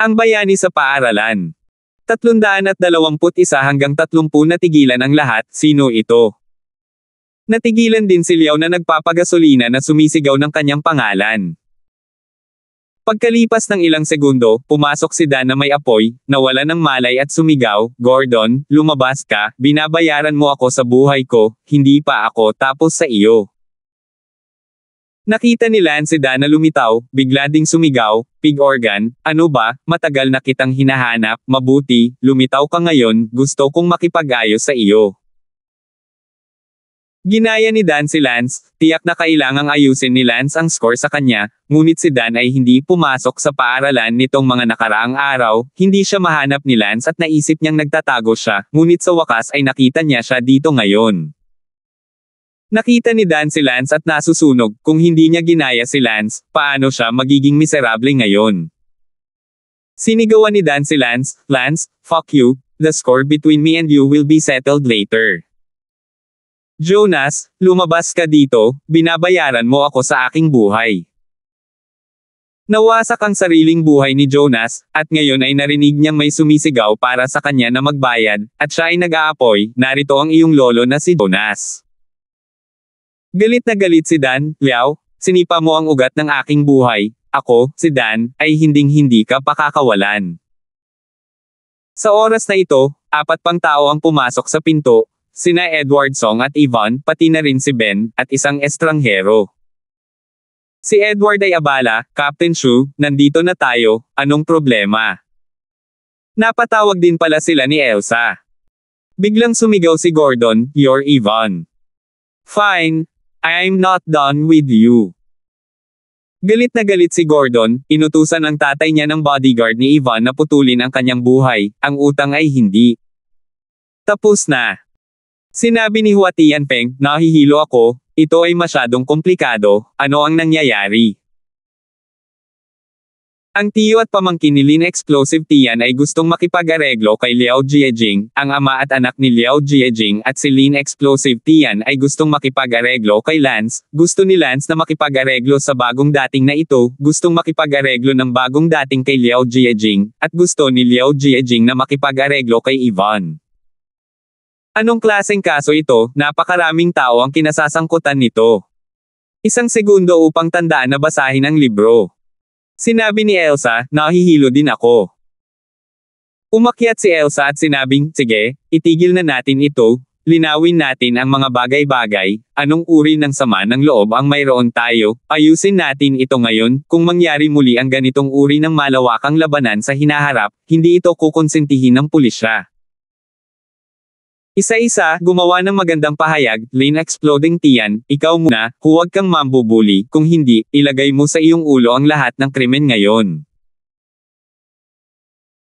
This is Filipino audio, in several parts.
Ang bayani sa paaralan. 321 hanggang 30 natigilan ang lahat, sino ito? Natigilan din si Liao na nagpapagasolina na sumisigaw ng kanyang pangalan. Pagkalipas ng ilang segundo, pumasok si Dan na may apoy, nawala ng malay at sumigaw, Gordon, lumabas ka, binabayaran mo ako sa buhay ko, hindi pa ako tapos sa iyo. Nakita ni Lanceda na lumitaw, bigla ding sumigaw, pig organ, ano ba, matagal na kitang hinahanap, mabuti, lumitaw ka ngayon, gusto kong makipag-ayos sa iyo. Ginaya ni Dan si Lance, tiyak na kailangang ayusin ni Lance ang score sa kanya, ngunit si Dan ay hindi pumasok sa paaralan nitong mga nakaraang araw, hindi siya mahanap ni Lance at naisip niyang nagtatago siya, ngunit sa wakas ay nakita niya siya dito ngayon. Nakita ni Dan si Lance at nasusunog, kung hindi niya ginaya si Lance, paano siya magiging miserable ngayon? Sinigawan ni Dan si Lance, Lance, fuck you, the score between me and you will be settled later. Jonas, lumabas ka dito, binabayaran mo ako sa aking buhay. Nawasak ang sariling buhay ni Jonas, at ngayon ay narinig niyang may sumisigaw para sa kanya na magbayad, at siya ay nag-aapoy, narito ang iyong lolo na si Jonas. Galit na galit si Dan, Liao, sinipa mo ang ugat ng aking buhay, ako, si Dan, ay hinding-hindi ka pakakawalan. Sa oras na ito, apat pang tao ang pumasok sa pinto, sina Edward Song at Ivan, pati na rin si Ben, at isang estranghero. Si Edward ay abala, Captain Shu, nandito na tayo, anong problema? Napatawag din pala sila ni Elsa. Biglang sumigaw si Gordon, you're Ivan. Fine, I'm not done with you. Galit na galit si Gordon, inutusan ang tatay niya ng bodyguard ni Ivan na putulin ang kanyang buhay, ang utang ay hindi. Tapos na. Sinabi ni Huatian Peng, nahihilo ako, ito ay masyadong komplikado, ano ang nangyayari? Ang tiyo at pamangkin ni Lin Explosive Tian ay gustong makipag-areglo kay Liao Jiejing, ang ama at anak ni Liao Jiejing at si Lin Explosive Tian ay gustong makipag-areglo kay Lance, gusto ni Lance na makipag-areglo sa bagong dating na ito, gustong makipag-areglo ng bagong dating kay Liao Jiejing, at gusto ni Liao Jiejing na makipag-areglo kay Yvonne. Anong klaseng kaso ito, napakaraming tao ang kinasasangkutan nito. Isang segundo upang tandaan na basahin ang libro. Sinabi ni Elsa, nahihilo din ako. Umakyat si Elsa at sinabing, sige, itigil na natin ito, linawin natin ang mga bagay-bagay, anong uri ng sama ng loob ang mayroon tayo, ayusin natin ito ngayon, kung mangyari muli ang ganitong uri ng malawakang labanan sa hinaharap, hindi ito kukonsentihin ng pulisya. Isa-isa, gumawa ng magandang pahayag, Lin Exploding Tian, ikaw muna, huwag kang mambubuli, kung hindi, ilagay mo sa iyong ulo ang lahat ng krimen ngayon.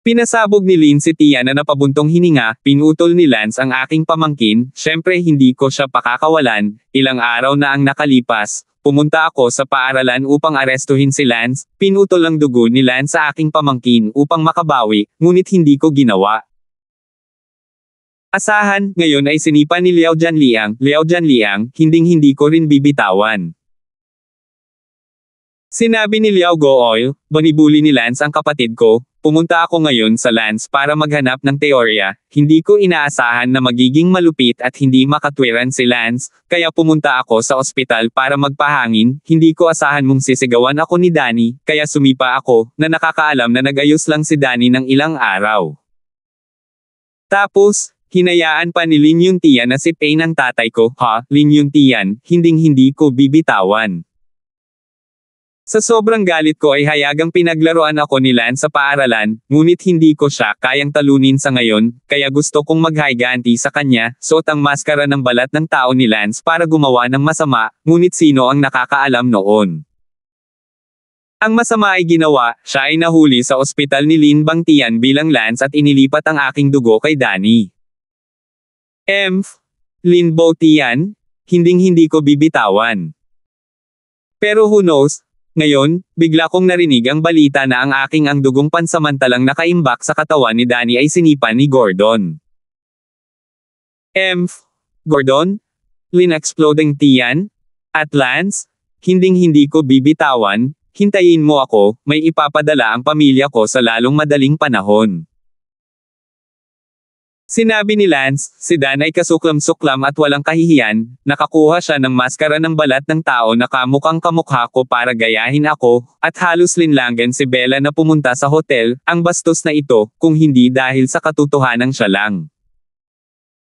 Pinasabog ni Lin si Tian na napabuntong hininga, pinutol ni Lance ang aking pamangkin, syempre hindi ko siya pakakawalan, ilang araw na ang nakalipas, pumunta ako sa paaralan upang arestuhin si Lance, pinutol ang dugo ni Lance sa aking pamangkin upang makabawi, ngunit hindi ko ginawa. Asahan, ngayon ay sinipa ni Liao Jianliang, Liao Jianliang, hinding-hindi ko rin bibitawan. Sinabi ni Liao Gooil, banibuli ni Lance ang kapatid ko, pumunta ako ngayon sa Lance para maghanap ng teorya, hindi ko inaasahan na magiging malupit at hindi makatwiran si Lance, kaya pumunta ako sa ospital para magpahangin, hindi ko asahan mong sisigawan ako ni Danny, kaya sumipa ako, na nakakaalam na nagayos lang si Danny ng ilang araw. Tapos, Hinayaan pa ni Lin yung tiyan na si Pain ang tatay ko, ha, Lin yung tiyan, hinding hindi ko bibitawan. Sa sobrang galit ko ay hayagang pinaglaruan ako ni Lan sa paaralan, ngunit hindi ko siya kayang talunin sa ngayon, kaya gusto kong maghayganti sa kanya, suot ang maskara ng balat ng tao ni Lance para gumawa ng masama, ngunit sino ang nakakaalam noon? Ang masama ay ginawa, siya ay nahuli sa ospital ni Lin Bangtian bilang Lance at inilipat ang aking dugo kay Danny. M. Lin Bo Tian, hinding-hindi ko bibitawan. Pero who knows, ngayon, bigla kong narinig ang balita na ang aking ang dugong pansamantalang nakaimbak sa katawan ni Danny ay sinipan ni Gordon. M. Gordon? Lin Exploding Tian? At Lance? Hinding-hindi ko bibitawan, hintayin mo ako, may ipapadala ang pamilya ko sa lalong madaling panahon. Sinabi ni Lance, si Dan ay kasuklam-suklam at walang kahihiyan, nakakuha siya ng maskara ng balat ng tao na kamukhang kamukha ko para gayahin ako, at halos linlangan si Bella na pumunta sa hotel, ang bastos na ito, kung hindi dahil sa katotohanan siya lang.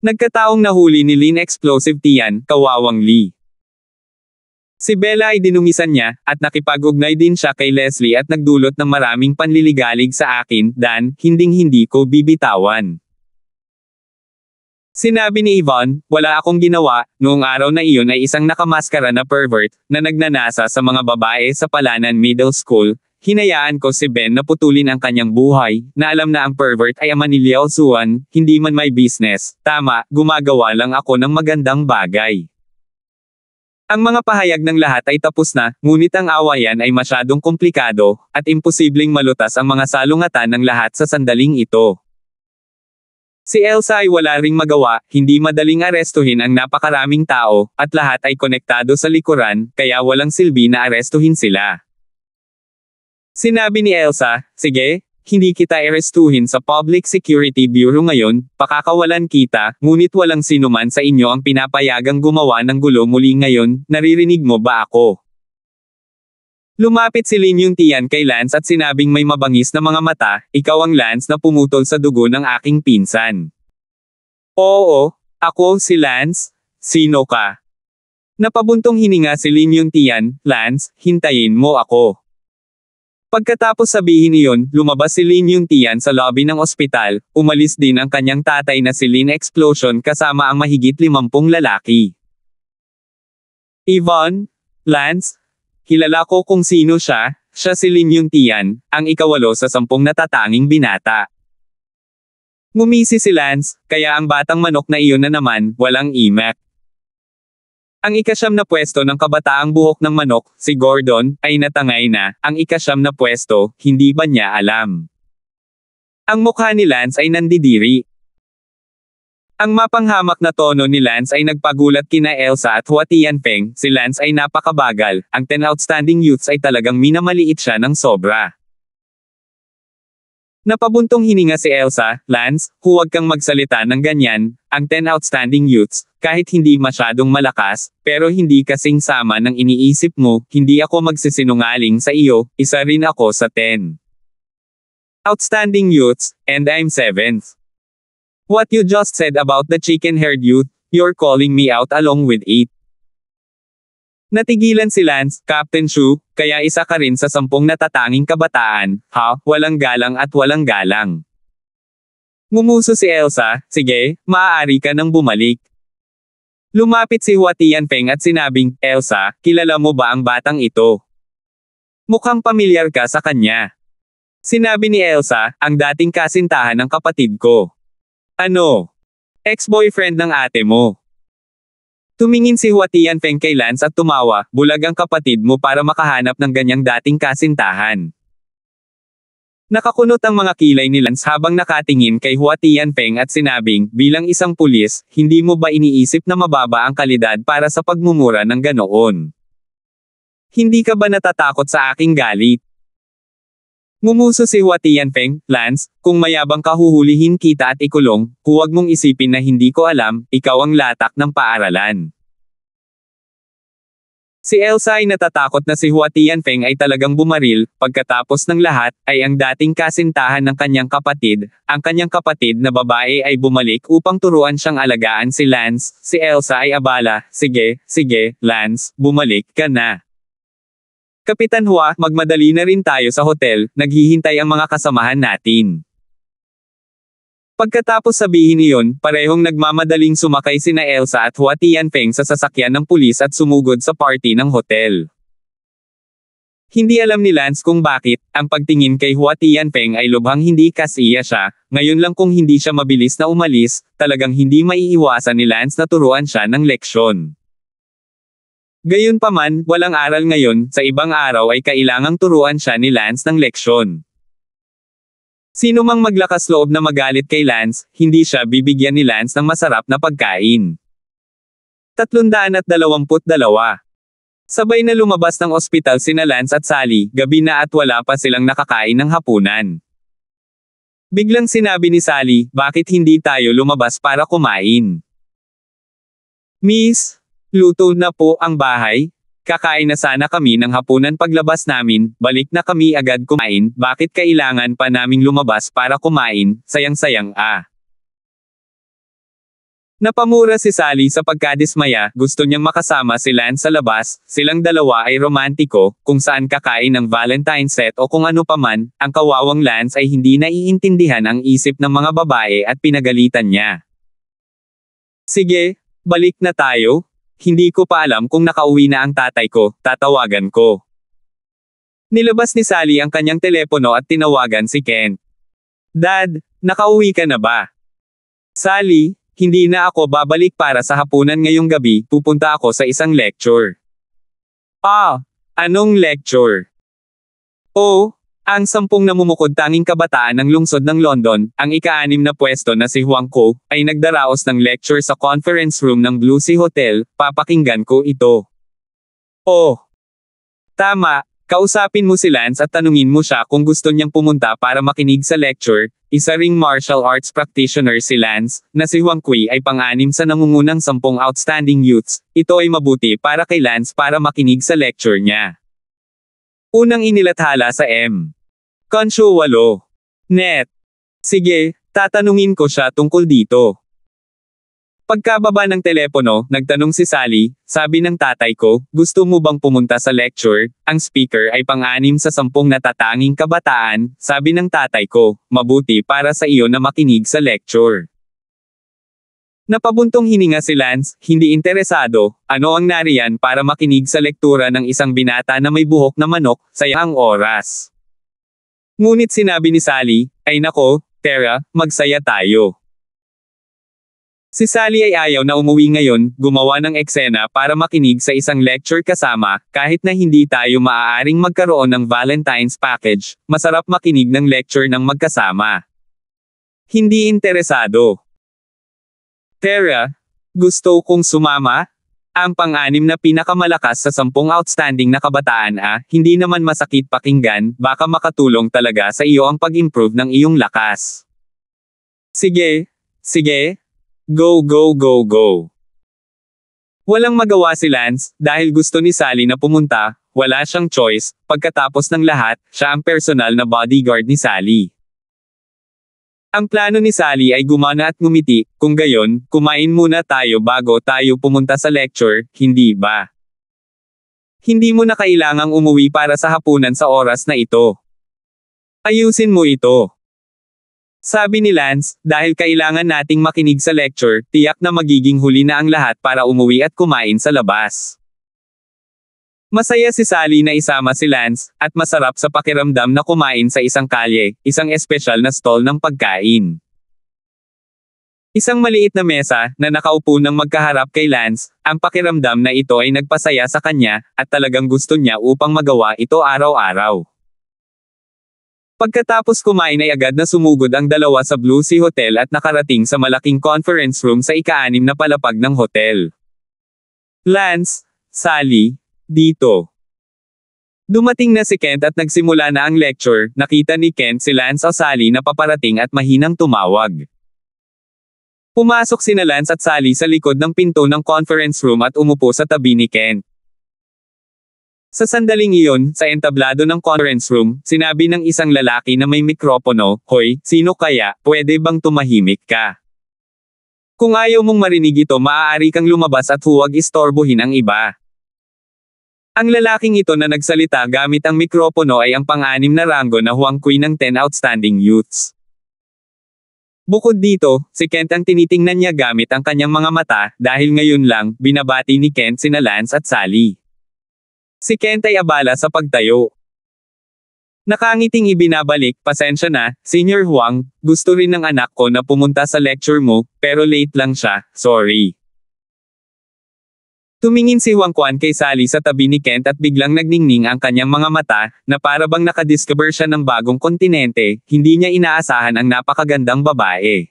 Nagkataong nahuli ni Lin Explosive Tian, kawawang Lee. Si Bella ay dinungisan niya, at nakipag-ugnay din siya kay Leslie at nagdulot ng maraming panliligalig sa akin, Dan, hinding-hindi ko bibitawan. Sinabi ni Yvonne, wala akong ginawa, noong araw na iyon ay isang nakamaskara na pervert, na nagnanasa sa mga babae sa Palanan Middle School, hinayaan ko si Ben na putulin ang kanyang buhay, na alam na ang pervert ay ama ni Liao Zuan, hindi man may business, tama, gumagawa lang ako ng magandang bagay. Ang mga pahayag ng lahat ay tapos na, ngunit ang awayan ay masyadong komplikado, at imposibleng malutas ang mga salungatan ng lahat sa sandaling ito. Si Elsa ay wala ring magawa, hindi madaling arestuhin ang napakaraming tao, at lahat ay konektado sa likuran, kaya walang silbi na arestuhin sila. Sinabi ni Elsa, sige, hindi kita arestuhin sa Public Security Bureau ngayon, pakakawalan kita, ngunit walang sinuman sa inyo ang pinapayagang gumawa ng gulo muli ngayon, naririnig mo ba ako? Lumapit si Lin Yung Tian kay Lance at sinabing may mabangis na mga mata, ikaw ang Lance na pumutol sa dugo ng aking pinsan. Oo, ako si Lance, sino ka? Napabuntong hininga si Lin Yung Tian, Lance, hintayin mo ako. Pagkatapos sabihin iyon, lumabas si Lin Yung Tian sa lobby ng ospital, umalis din ang kanyang tatay na si Lin Explosion kasama ang mahigit limampung lalaki. Yvonne, Lance, Kilala ko kung sino siya, siya si Lin Yung Tian, ang ikawalo sa sampung natatanging binata. Ngumisi si Lance, kaya ang batang manok na iyon na naman, walang imek. Ang ikasyam na pwesto ng kabataang buhok ng manok, si Gordon, ay natangay na, ang ikasyam na pwesto, hindi ba niya alam. Ang mukha ni Lance ay nandidiri, ang mapanghamak na tono ni Lance ay nagpagulat kina Elsa at Hua Tianpeng, si Lance ay napakabagal, ang 10 outstanding youths ay talagang minamaliit siya ng sobra. Napabuntong hininga si Elsa, Lance, huwag kang magsalita ng ganyan, ang 10 outstanding youths, kahit hindi masyadong malakas, pero hindi kasing sama ng iniisip mo, hindi ako magsisinungaling sa iyo, isa rin ako sa 10. Outstanding youths, and I'm 7th. What you just said about the chicken-haired youth, you're calling me out along with eight. Natigilan si Lance, Captain Shu, kaya isa ka rin sa sampung natatanging kabataan, ha, walang galang at walang galang. Ngumuso si Elsa, sige, maaari ka nang bumalik. Lumapit si Huatian Tianpeng at sinabing, Elsa, kilala mo ba ang batang ito? Mukhang pamilyar ka sa kanya. Sinabi ni Elsa, ang dating kasintahan ng kapatid ko. Ano? Ex-boyfriend ng ate mo. Tumingin si Huatian Feng kay Lance at tumawa, bulag ang kapatid mo para makahanap ng ganyang dating kasintahan. Nakakunot ang mga kilay ni Lance habang nakatingin kay Huatian Feng at sinabing, bilang isang pulis, hindi mo ba iniisip na mababa ang kalidad para sa pagmumura ng ganoon? Hindi ka ba natatakot sa aking galit? Ngumuso si Huatian Feng, Lance, kung mayabang ka huhulihin kita at ikulong, huwag mong isipin na hindi ko alam, ikaw ang latak ng paaralan. Si Elsa ay natatakot na si Huatian Feng ay talagang bumaril, pagkatapos ng lahat, ay ang dating kasintahan ng kanyang kapatid, ang kanyang kapatid na babae ay bumalik upang turuan siyang alagaan si Lance, si Elsa ay abala, sige, sige, Lance, bumalik ka na. Kapitan Hua, magmadali na rin tayo sa hotel, naghihintay ang mga kasamahan natin. Pagkatapos sabihin iyon, parehong nagmamadaling sumakay sina Elsa at Hua Tianfeng sa sasakyan ng pulis at sumugod sa party ng hotel. Hindi alam ni Lance kung bakit, ang pagtingin kay Hua Tianfeng ay lubhang hindi kasiya siya, ngayon lang kung hindi siya mabilis na umalis, talagang hindi maiiwasan ni Lance na turuan siya ng leksyon. Gayunpaman, walang aral ngayon, sa ibang araw ay kailangang turuan siya ni Lance ng leksyon. Sino mang maglakas loob na magalit kay Lance, hindi siya bibigyan ni Lance ng masarap na pagkain. 322. Sabay na lumabas ng ospital sina Lance at Sally, gabi na at wala pa silang nakakain ng hapunan. Biglang sinabi ni Sally, bakit hindi tayo lumabas para kumain? Miss, Luto na po ang bahay? Kakain na sana kami ng hapunan paglabas namin, balik na kami agad kumain, bakit kailangan pa naming lumabas para kumain, sayang-sayang ah. Napamura si Sally sa pagkadismaya, gusto niyang makasama si Lance sa labas, silang dalawa ay romantiko, kung saan kakain ng Valentine set o kung ano paman, ang kawawang Lance ay hindi naiintindihan ang isip ng mga babae at pinagalitan niya. Sige, balik na tayo, hindi ko pa alam kung nakauwi na ang tatay ko, tatawagan ko. Nilabas ni Sally ang kanyang telepono at tinawagan si Ken. Dad, nakauwi ka na ba? Sally, hindi na ako babalik para sa hapunan ngayong gabi, pupunta ako sa isang lecture. Ah, anong lecture? Oh, ang sampung namumukod tanging kabataan ng lungsod ng London, ang ika-anim na pwesto na si Huang Ko, ay nagdaraos ng lecture sa conference room ng Blue Sea Hotel, papakinggan ko ito. Oh! Tama, kausapin mo si Lance at tanungin mo siya kung gusto niyang pumunta para makinig sa lecture, isa ring martial arts practitioner si Lance, na si Huang Kui ay pang-anim sa nangungunang sampung outstanding youths, ito ay mabuti para kay Lance para makinig sa lecture niya. Unang inilathala sa M. Kansyo 8. Net. Sige, tatanungin ko siya tungkol dito. Pagkababa ng telepono, nagtanong si Sally, sabi ng tatay ko, gusto mo bang pumunta sa lecture? Ang speaker ay pang-anim sa sampung natatanging kabataan, sabi ng tatay ko, mabuti para sa iyo na makinig sa lecture. Napabuntong hininga si Lance, hindi interesado, ano ang nariyan para makinig sa lektura ng isang binata na may buhok na manok, sayang oras. Ngunit sinabi ni Sally, ay nako, Tara, magsaya tayo. Si Sally ay ayaw na umuwi ngayon, gumawa ng eksena para makinig sa isang lecture kasama, kahit na hindi tayo maaaring magkaroon ng Valentine's package, masarap makinig ng lecture ng magkasama. Hindi interesado. Tara, gusto kong sumama? Ang pang-anim na pinakamalakas sa sampung outstanding na kabataan a, ah, hindi naman masakit pakinggan, baka makatulong talaga sa iyo ang pag-improve ng iyong lakas. Sige, sige, go go go go. Walang magawa si Lance, dahil gusto ni Sally na pumunta, wala siyang choice, pagkatapos ng lahat, siya ang personal na bodyguard ni Sally. Ang plano ni Sally ay gumana at ngumiti, kung gayon, kumain muna tayo bago tayo pumunta sa lecture, hindi ba? Hindi mo na kailangang umuwi para sa hapunan sa oras na ito. Ayusin mo ito. Sabi ni Lance, dahil kailangan nating makinig sa lecture, tiyak na magiging huli na ang lahat para umuwi at kumain sa labas. Masaya si Sally na isama si Lance, at masarap sa pakiramdam na kumain sa isang kalye, isang espesyal na stall ng pagkain. Isang maliit na mesa, na nakaupo ng magkaharap kay Lance, ang pakiramdam na ito ay nagpasaya sa kanya, at talagang gusto niya upang magawa ito araw-araw. Pagkatapos kumain ay agad na sumugod ang dalawa sa Blue Sea Hotel at nakarating sa malaking conference room sa ika-anim na palapag ng hotel. Lance, Sally, dito. Dumating na si Kent at nagsimula na ang lecture, nakita ni Kent si Lance o Sally na paparating at mahinang tumawag. Pumasok sina Lance at Sally sa likod ng pinto ng conference room at umupo sa tabi ni Kent. Sa sandaling iyon, sa entablado ng conference room, sinabi ng isang lalaki na may mikropono, Hoy, sino kaya, pwede bang tumahimik ka? Kung ayaw mong marinig ito maaari kang lumabas at huwag istorbohin ang iba. Ang lalaking ito na nagsalita gamit ang mikropono ay ang pang-anim na ranggo na Huang Kui ng 10 Outstanding Youths. Bukod dito, si Kent ang tinitingnan niya gamit ang kanyang mga mata, dahil ngayon lang, binabati ni Kent sina Lance at Sally. Si Kent ay abala sa pagtayo. Nakangiting ibinabalik, pasensya na, Senior Huang, gusto rin ng anak ko na pumunta sa lecture mo, pero late lang siya, sorry. Tumingin si Huang Kuan kay Sally sa tabi ni Kent at biglang nagningning ang kanyang mga mata, na para bang nakadiscover siya ng bagong kontinente, hindi niya inaasahan ang napakagandang babae.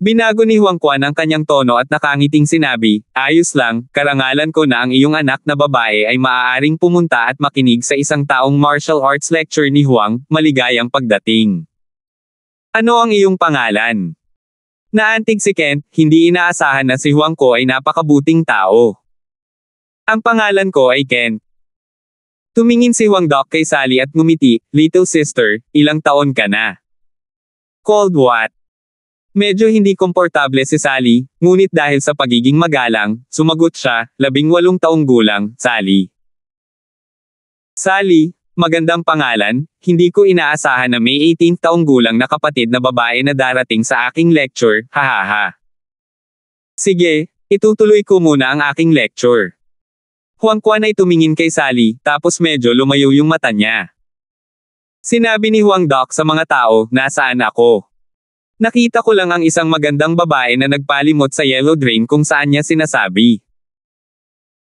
Binago ni Huang Kuan ang kanyang tono at nakangiting sinabi, Ayos lang, karangalan ko na ang iyong anak na babae ay maaaring pumunta at makinig sa isang taong martial arts lecture ni Huang, maligayang pagdating. Ano ang iyong pangalan? Naantig si Kent, hindi inaasahan na si Huang ko ay napakabuting tao. Ang pangalan ko ay Ken. Tumingin si Huang Doc kay Sally at ngumiti, Little sister, ilang taon ka na. Cold what? Medyo hindi komportable si Sally, ngunit dahil sa pagiging magalang, sumagot siya, labing walong taong gulang, Sally. Sally, Magandang pangalan, hindi ko inaasahan na may 18 taong gulang na kapatid na babae na darating sa aking lecture, hahaha. Sige, itutuloy ko muna ang aking lecture. Huang Quan ay tumingin kay Sally, tapos medyo lumayo yung mata niya. Sinabi ni Huang Doc sa mga tao, nasaan ako? Nakita ko lang ang isang magandang babae na nagpalimot sa yellow drain kung saan niya sinasabi.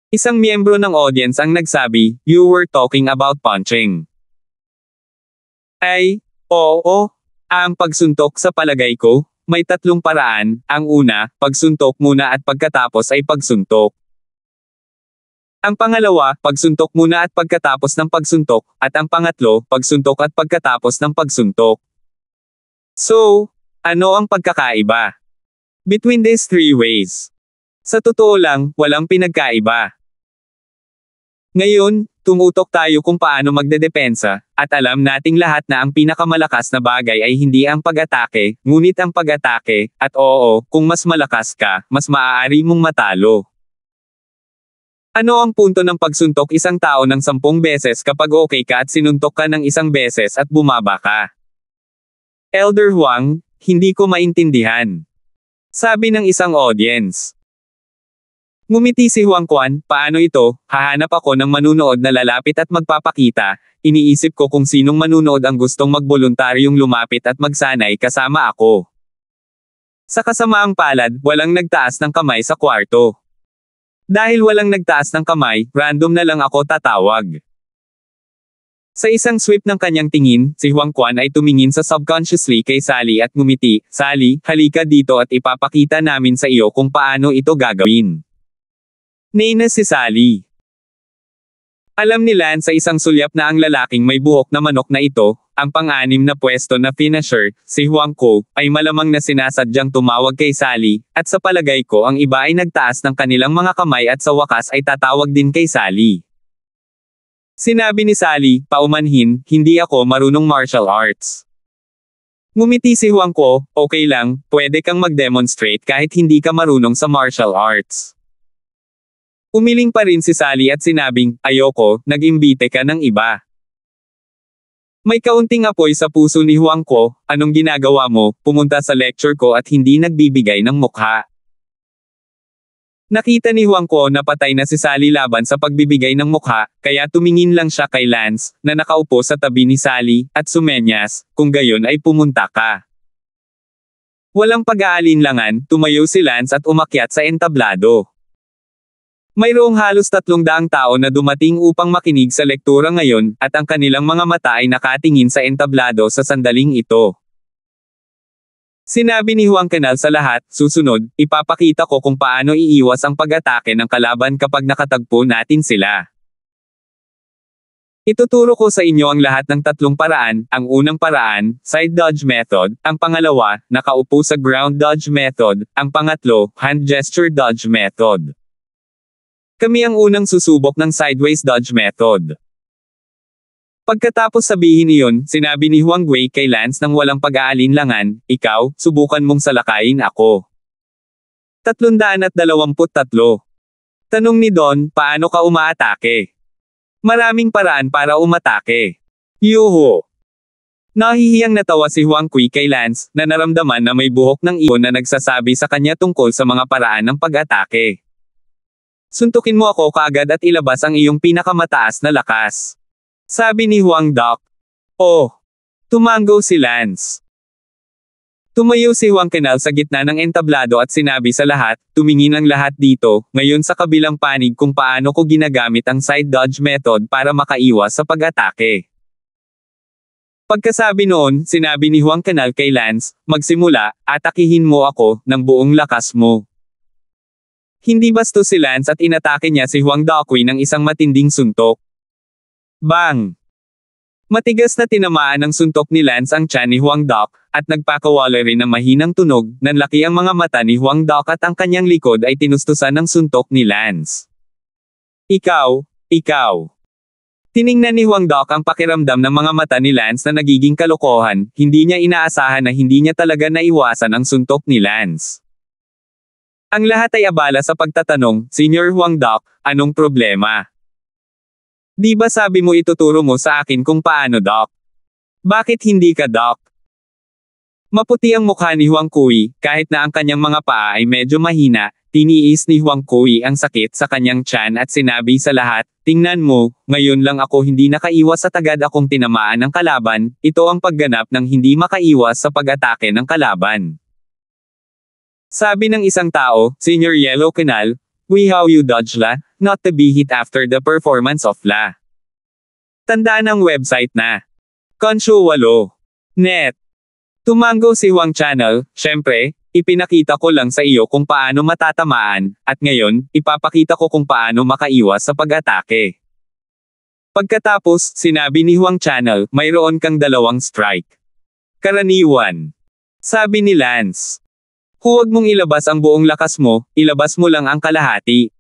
Isang miyembro ng audience ang nagsabi, you were talking about punching. Ay, oo, ang pagsuntok sa palagay ko, may tatlong paraan, ang una, pagsuntok muna at pagkatapos ay pagsuntok. Ang pangalawa, pagsuntok muna at pagkatapos ng pagsuntok, at ang pangatlo, pagsuntok at pagkatapos ng pagsuntok. So, ano ang pagkakaiba? Between these three ways. Sa totoo lang, walang pinagkaiba. Ngayon, tumutok tayo kung paano magdedepensa, at alam nating lahat na ang pinakamalakas na bagay ay hindi ang pag-atake, ngunit ang pag-atake, at oo, kung mas malakas ka, mas maaari mong matalo. Ano ang punto ng pagsuntok isang tao ng sampung beses kapag okay ka at sinuntok ka ng isang beses at bumaba ka? Elder Huang, hindi ko maintindihan. Sabi ng isang audience. Ngumiti si Huang Kuan, paano ito, hahanap ako ng manunood na lalapit at magpapakita, iniisip ko kung sinong manunood ang gustong magboluntaryong lumapit at magsanay kasama ako. Sa kasamaang palad, walang nagtaas ng kamay sa kwarto. Dahil walang nagtaas ng kamay, random na lang ako tatawag. Sa isang sweep ng kanyang tingin, si Huang Kuan ay tumingin sa subconsciously kay Sally at ngumiti, Sally, halika dito at ipapakita namin sa iyo kung paano ito gagawin ni si Sally. Alam ni Lance sa isang sulyap na ang lalaking may buhok na manok na ito, ang pang-anim na pwesto na finisher, si Huang Ko, ay malamang na sinasadyang tumawag kay Sally, at sa palagay ko ang iba ay nagtaas ng kanilang mga kamay at sa wakas ay tatawag din kay Sally. Sinabi ni Sally, paumanhin, hindi ako marunong martial arts. Ngumiti si Huang Ko, okay lang, pwede kang mag-demonstrate kahit hindi ka marunong sa martial arts. Umiling pa rin si Sally at sinabing, ayoko, nag-imbite ka ng iba. May kaunting apoy sa puso ni Huang Ko, anong ginagawa mo, pumunta sa lecture ko at hindi nagbibigay ng mukha. Nakita ni Huang Ko na patay na si Sally laban sa pagbibigay ng mukha, kaya tumingin lang siya kay Lance, na nakaupo sa tabi ni Sally, at sumenyas, kung gayon ay pumunta ka. Walang pag-aalinlangan, tumayo si Lance at umakyat sa entablado. Mayroong halos 300 tao na dumating upang makinig sa lektura ngayon, at ang kanilang mga mata ay nakatingin sa entablado sa sandaling ito. Sinabi ni Juan Canal sa lahat, susunod, ipapakita ko kung paano iiwas ang pag-atake ng kalaban kapag nakatagpo natin sila. Ituturo ko sa inyo ang lahat ng tatlong paraan, ang unang paraan, side dodge method, ang pangalawa, nakaupo sa ground dodge method, ang pangatlo, hand gesture dodge method. Kami ang unang susubok ng sideways dodge method. Pagkatapos sabihin iyon, sinabi ni Huang Wei kay Lance nang walang pag-aalinlangan, ikaw, subukan mong salakayin ako. 323. Tanong ni Don, paano ka umaatake? Maraming paraan para umatake. Yuho! Nahihiyang natawa si Huang Kui kay Lance, na naramdaman na may buhok ng iyon na nagsasabi sa kanya tungkol sa mga paraan ng pag-atake. Suntukin mo ako kaagad at ilabas ang iyong pinakamataas na lakas. Sabi ni Huang Doc. Oh! Tumango si Lance. Tumayo si Huang Kenal sa gitna ng entablado at sinabi sa lahat, tumingin ang lahat dito, ngayon sa kabilang panig kung paano ko ginagamit ang side dodge method para makaiwas sa pag-atake. Pagkasabi noon, sinabi ni Huang Kenal kay Lance, magsimula, atakihin mo ako, ng buong lakas mo. Hindi basto si Lance at inatake niya si Huang Dakui ng isang matinding suntok. Bang! Matigas na tinamaan ng suntok ni Lance ang tiyan ni Huang Dak, at nagpakawala rin ng mahinang tunog, nanlaki ang mga mata ni Huang Dak at ang kanyang likod ay tinustusan ng suntok ni Lance. Ikaw, ikaw. Tiningnan ni Huang Dak ang pakiramdam ng mga mata ni Lance na nagiging kalokohan, hindi niya inaasahan na hindi niya talaga naiwasan ang suntok ni Lance. Ang lahat ay abala sa pagtatanong, Senior Huang Doc, anong problema? Di ba sabi mo ituturo mo sa akin kung paano Doc? Bakit hindi ka Doc? Maputi ang mukha ni Huang Kui, kahit na ang kanyang mga paa ay medyo mahina, tiniis ni Huang Kui ang sakit sa kanyang tiyan at sinabi sa lahat, Tingnan mo, ngayon lang ako hindi nakaiwas sa tagad akong tinamaan ng kalaban, ito ang pagganap ng hindi makaiwas sa pag-atake ng kalaban. Sabi ng isang tao, Senior Yellow Canal, we how you dodge la, not to be hit after the performance of la. Tandaan ang website na. Konsyo 8. Net. Tumango si Huang Channel, syempre, ipinakita ko lang sa iyo kung paano matatamaan, at ngayon, ipapakita ko kung paano makaiwas sa pag-atake. Pagkatapos, sinabi ni Huang Channel, mayroon kang dalawang strike. Karaniwan. Sabi ni Lance. Huwag mong ilabas ang buong lakas mo, ilabas mo lang ang kalahati.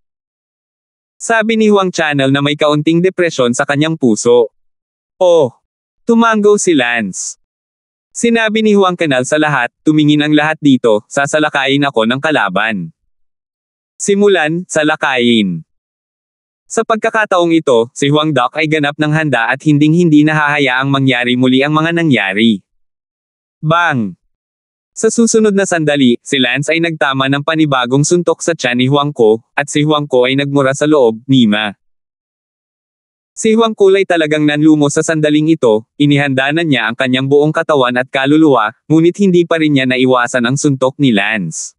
Sabi ni Huang Channel na may kaunting depresyon sa kanyang puso. Oh! Tumanggo si Lance. Sinabi ni Huang Canal sa lahat, tumingin ang lahat dito, sasalakayin ako ng kalaban. Simulan, salakayin. Sa pagkakataong ito, si Huang Doc ay ganap ng handa at hinding-hindi nahahayaang mangyari muli ang mga nangyari. Bang! Sa susunod na sandali, si Lance ay nagtama ng panibagong suntok sa tiyan ni Huangko, at si Huangko ay nagmura sa loob, Nima. Si Huang ay talagang nanlumo sa sandaling ito, inihanda na niya ang kanyang buong katawan at kaluluwa, ngunit hindi pa rin niya naiwasan ang suntok ni Lance.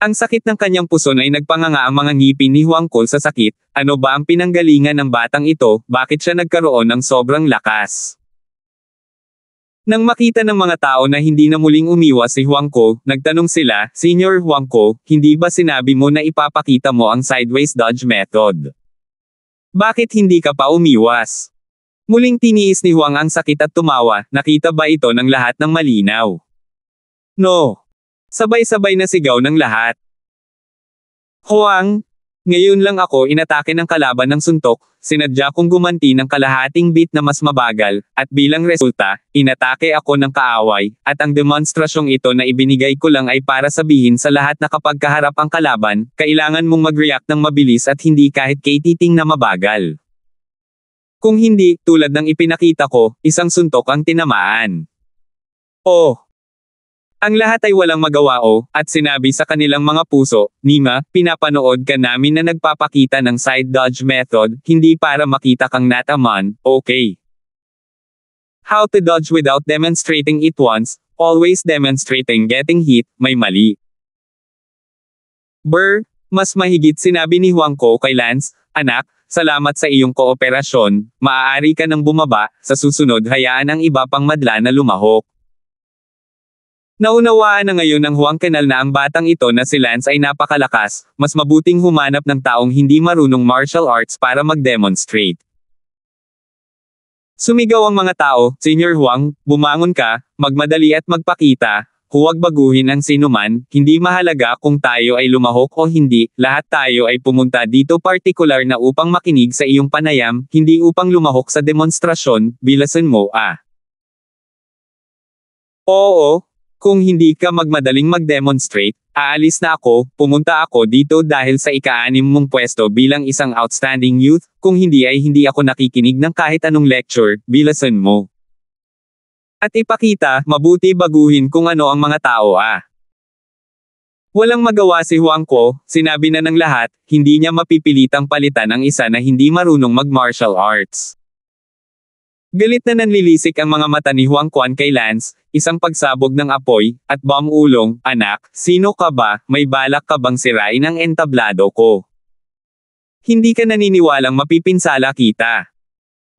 Ang sakit ng kanyang puso ay nagpanganga ang mga ngipin ni Huang Kul sa sakit, ano ba ang pinanggalingan ng batang ito, bakit siya nagkaroon ng sobrang lakas. Nang makita ng mga tao na hindi na muling umiwas si Huang Ko, nagtanong sila, Senior Huang Ko, hindi ba sinabi mo na ipapakita mo ang sideways dodge method? Bakit hindi ka pa umiwas? Muling tiniis ni Huang ang sakit at tumawa, nakita ba ito ng lahat ng malinaw? No. Sabay-sabay na sigaw ng lahat. Huang, ngayon lang ako inatake ng kalaban ng suntok, sinadya kong gumanti ng kalahating beat na mas mabagal, at bilang resulta, inatake ako ng kaaway, at ang demonstrasyong ito na ibinigay ko lang ay para sabihin sa lahat na kapag kaharap ang kalaban, kailangan mong mag-react ng mabilis at hindi kahit katiting na mabagal. Kung hindi, tulad ng ipinakita ko, isang suntok ang tinamaan. Oh, ang lahat ay walang magawa o, oh, at sinabi sa kanilang mga puso, Nima, pinapanood ka namin na nagpapakita ng side dodge method, hindi para makita kang nataman, okay. How to dodge without demonstrating it once, always demonstrating getting hit, may mali. Burr, mas mahigit sinabi ni Huang Ko kay Lance, anak, salamat sa iyong kooperasyon, maaari ka nang bumaba, sa susunod hayaan ang iba pang madla na lumahok. Naunawaan na ngayon ng Huang Canal na ang batang ito na si Lance ay napakalakas, mas mabuting humanap ng taong hindi marunong martial arts para mag-demonstrate. Sumigaw ang mga tao, Senior Huang, bumangon ka, magmadali at magpakita, huwag baguhin ang sinuman, hindi mahalaga kung tayo ay lumahok o hindi, lahat tayo ay pumunta dito partikular na upang makinig sa iyong panayam, hindi upang lumahok sa demonstrasyon, bilasan mo ah. Oo, kung hindi ka magmadaling mag-demonstrate, aalis na ako, pumunta ako dito dahil sa ika-anim mong pwesto bilang isang outstanding youth, kung hindi ay hindi ako nakikinig ng kahit anong lecture, bilasan mo. At ipakita, mabuti baguhin kung ano ang mga tao ah. Walang magawa si Huang Kuo, sinabi na ng lahat, hindi niya mapipilitang palitan ang isa na hindi marunong mag-martial arts. Galit na nanlilisik ang mga mata ni Huang Quan kay Lance, isang pagsabog ng apoy, at bomb ulong, anak, sino ka ba, may balak ka bang sirain ang entablado ko? Hindi ka naniniwalang mapipinsala kita.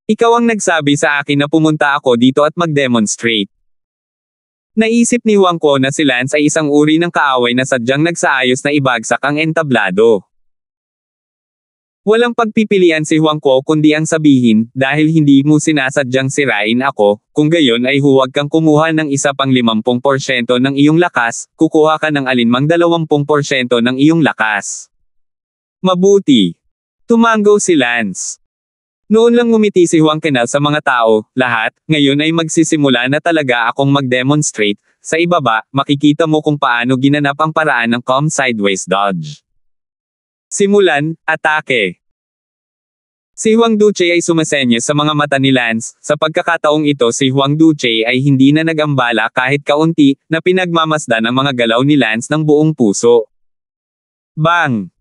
Ikaw ang nagsabi sa akin na pumunta ako dito at mag-demonstrate. Naisip ni Huang Quan na si Lance ay isang uri ng kaaway na sadyang nagsaayos na ibagsak ang entablado. Walang pagpipilian si Huang Kuo kundi ang sabihin, dahil hindi mo sinasadyang sirain ako, kung gayon ay huwag kang kumuha ng isa pang 50% ng iyong lakas, kukuha ka ng alinmang 20% ng iyong lakas. Mabuti. Tumango si Lance. Noon lang umiti si Huang Kenal sa mga tao, lahat, ngayon ay magsisimula na talaga akong mag-demonstrate, sa ibaba, makikita mo kung paano ginanap ang paraan ng calm sideways dodge. Simulan, atake. Si Huang Duce ay sumasenyo sa mga mata ni Lance, sa pagkakataong ito si Huang Duce ay hindi na nagambala kahit kaunti, na pinagmamasdan ang mga galaw ni Lance ng buong puso. Bang!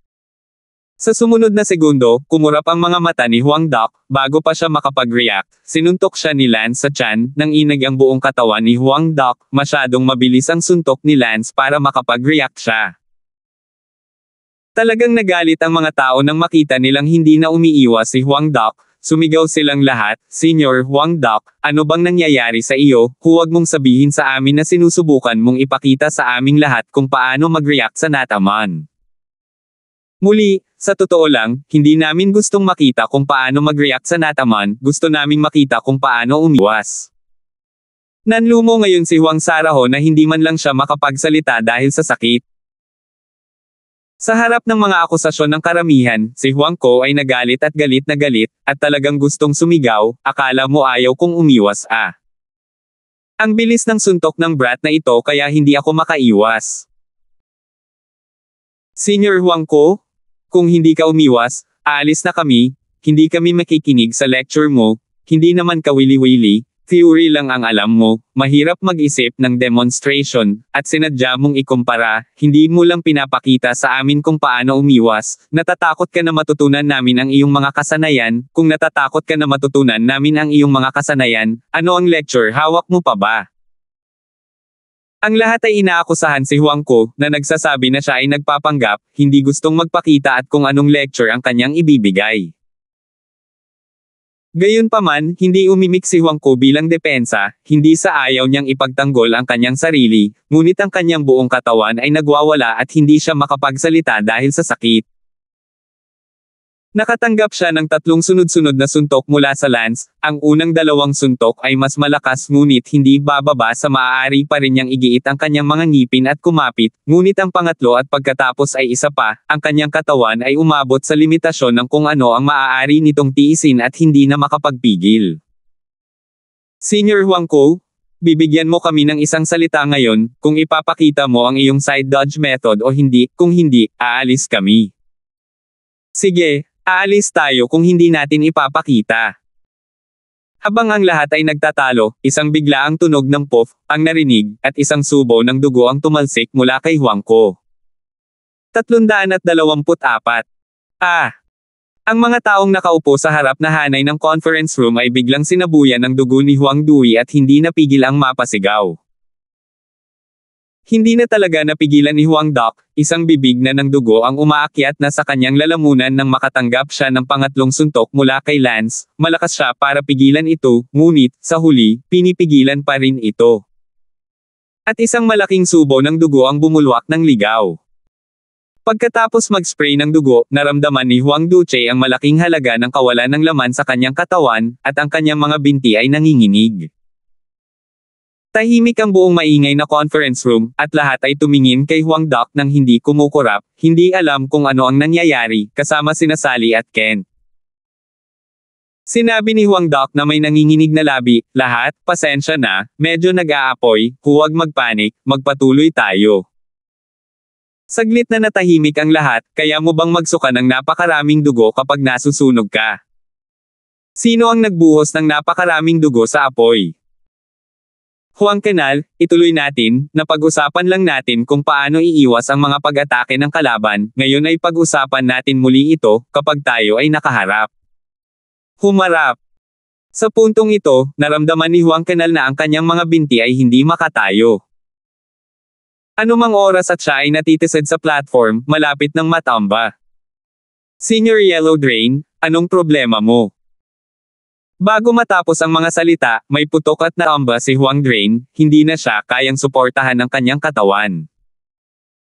Sa sumunod na segundo, kumurap ang mga mata ni Huang Doc, bago pa siya makapag-react, sinuntok siya ni Lance sa tiyan, nang inag ang buong katawan ni Huang Doc, masyadong mabilis ang suntok ni Lance para makapag-react siya. Talagang nagalit ang mga tao nang makita nilang hindi na umiiwas si Huang Dak, sumigaw silang lahat, Senior Huang Dak, ano bang nangyayari sa iyo, huwag mong sabihin sa amin na sinusubukan mong ipakita sa aming lahat kung paano mag-react sa nataman. Muli, sa totoo lang, hindi namin gustong makita kung paano mag-react sa nataman, gusto naming makita kung paano umiwas. Nanlumo ngayon si Huang Saraho na hindi man lang siya makapagsalita dahil sa sakit. Sa harap ng mga akusasyon ng karamihan, si Huang Ko ay nagalit at galit na galit, at talagang gustong sumigaw, akala mo ayaw kong umiwas ah. Ang bilis ng suntok ng brat na ito kaya hindi ako makaiwas. Senior Huang Ko, kung hindi ka umiwas, aalis na kami, hindi kami makikinig sa lecture mo, hindi naman kawili-wili, theory lang ang alam mo, mahirap mag-isip ng demonstration, at sinadya mong ikumpara, hindi mo lang pinapakita sa amin kung paano umiwas, natatakot ka na matutunan namin ang iyong mga kasanayan, kung natatakot ka na matutunan namin ang iyong mga kasanayan, ano ang lecture hawak mo pa ba? Ang lahat ay inaakusahan si Huang Ko, na nagsasabi na siya ay nagpapanggap, hindi gustong magpakita at kung anong lecture ang kanyang ibibigay. Gayunpaman, hindi umimik si Huang Ko bilang depensa, hindi sa ayaw niyang ipagtanggol ang kanyang sarili, ngunit ang kanyang buong katawan ay nagwawala at hindi siya makapagsalita dahil sa sakit. Nakatanggap siya ng tatlong sunod-sunod na suntok mula sa Lance, ang unang dalawang suntok ay mas malakas ngunit hindi bababa sa maaari pa rin niyang igiit ang kanyang mga ngipin at kumapit, ngunit ang pangatlo at pagkatapos ay isa pa, ang kanyang katawan ay umabot sa limitasyon ng kung ano ang maaari nitong tiisin at hindi na makapagpigil. Senior Huang Ko, bibigyan mo kami ng isang salita ngayon, kung ipapakita mo ang iyong side dodge method o hindi, kung hindi, aalis kami. Sige, Aalis tayo kung hindi natin ipapakita. Habang ang lahat ay nagtatalo, isang bigla ang tunog ng puff, ang narinig, at isang subo ng dugo ang tumalsik mula kay Huangko. 324. Ah! Ang mga taong nakaupo sa harap na hanay ng conference room ay biglang sinabuyan ng dugo ni Huang Dui at hindi napigil ang mapasigaw. Hindi na talaga napigilan ni Huang Doc, isang bibig na ng dugo ang umaakyat na sa kanyang lalamunan nang makatanggap siya ng pangatlong suntok mula kay Lance, malakas siya para pigilan ito, ngunit, sa huli, pinipigilan pa rin ito. At isang malaking subo ng dugo ang bumulwak ng ligaw. Pagkatapos mag-spray ng dugo, naramdaman ni Huang Duce ang malaking halaga ng kawalan ng laman sa kanyang katawan, at ang kanyang mga binti ay nanginginig. Tahimik ang buong maingay na conference room, at lahat ay tumingin kay Huang Doc nang hindi kumukurap, hindi alam kung ano ang nangyayari, kasama sina Sally at Ken. Sinabi ni Huang Doc na may nanginginig na labi, lahat, pasensya na, medyo nag-aapoy, huwag magpanik, magpatuloy tayo. Saglit na natahimik ang lahat, kaya mo bang magsuka ng napakaraming dugo kapag nasusunog ka? Sino ang nagbuhos ng napakaraming dugo sa apoy? Juan Canal, ituloy natin, na pag-usapan lang natin kung paano iiwas ang mga pag-atake ng kalaban, ngayon ay pag-usapan natin muli ito, kapag tayo ay nakaharap. Humarap. Sa puntong ito, naramdaman ni Juan Canal na ang kanyang mga binti ay hindi makatayo. Anumang oras at siya ay natitised sa platform, malapit ng matamba. Senior Yellow Drain, anong problema mo? Bago matapos ang mga salita, may putok at naamba si Huang Drain, hindi na siya kayang suportahan ng kanyang katawan.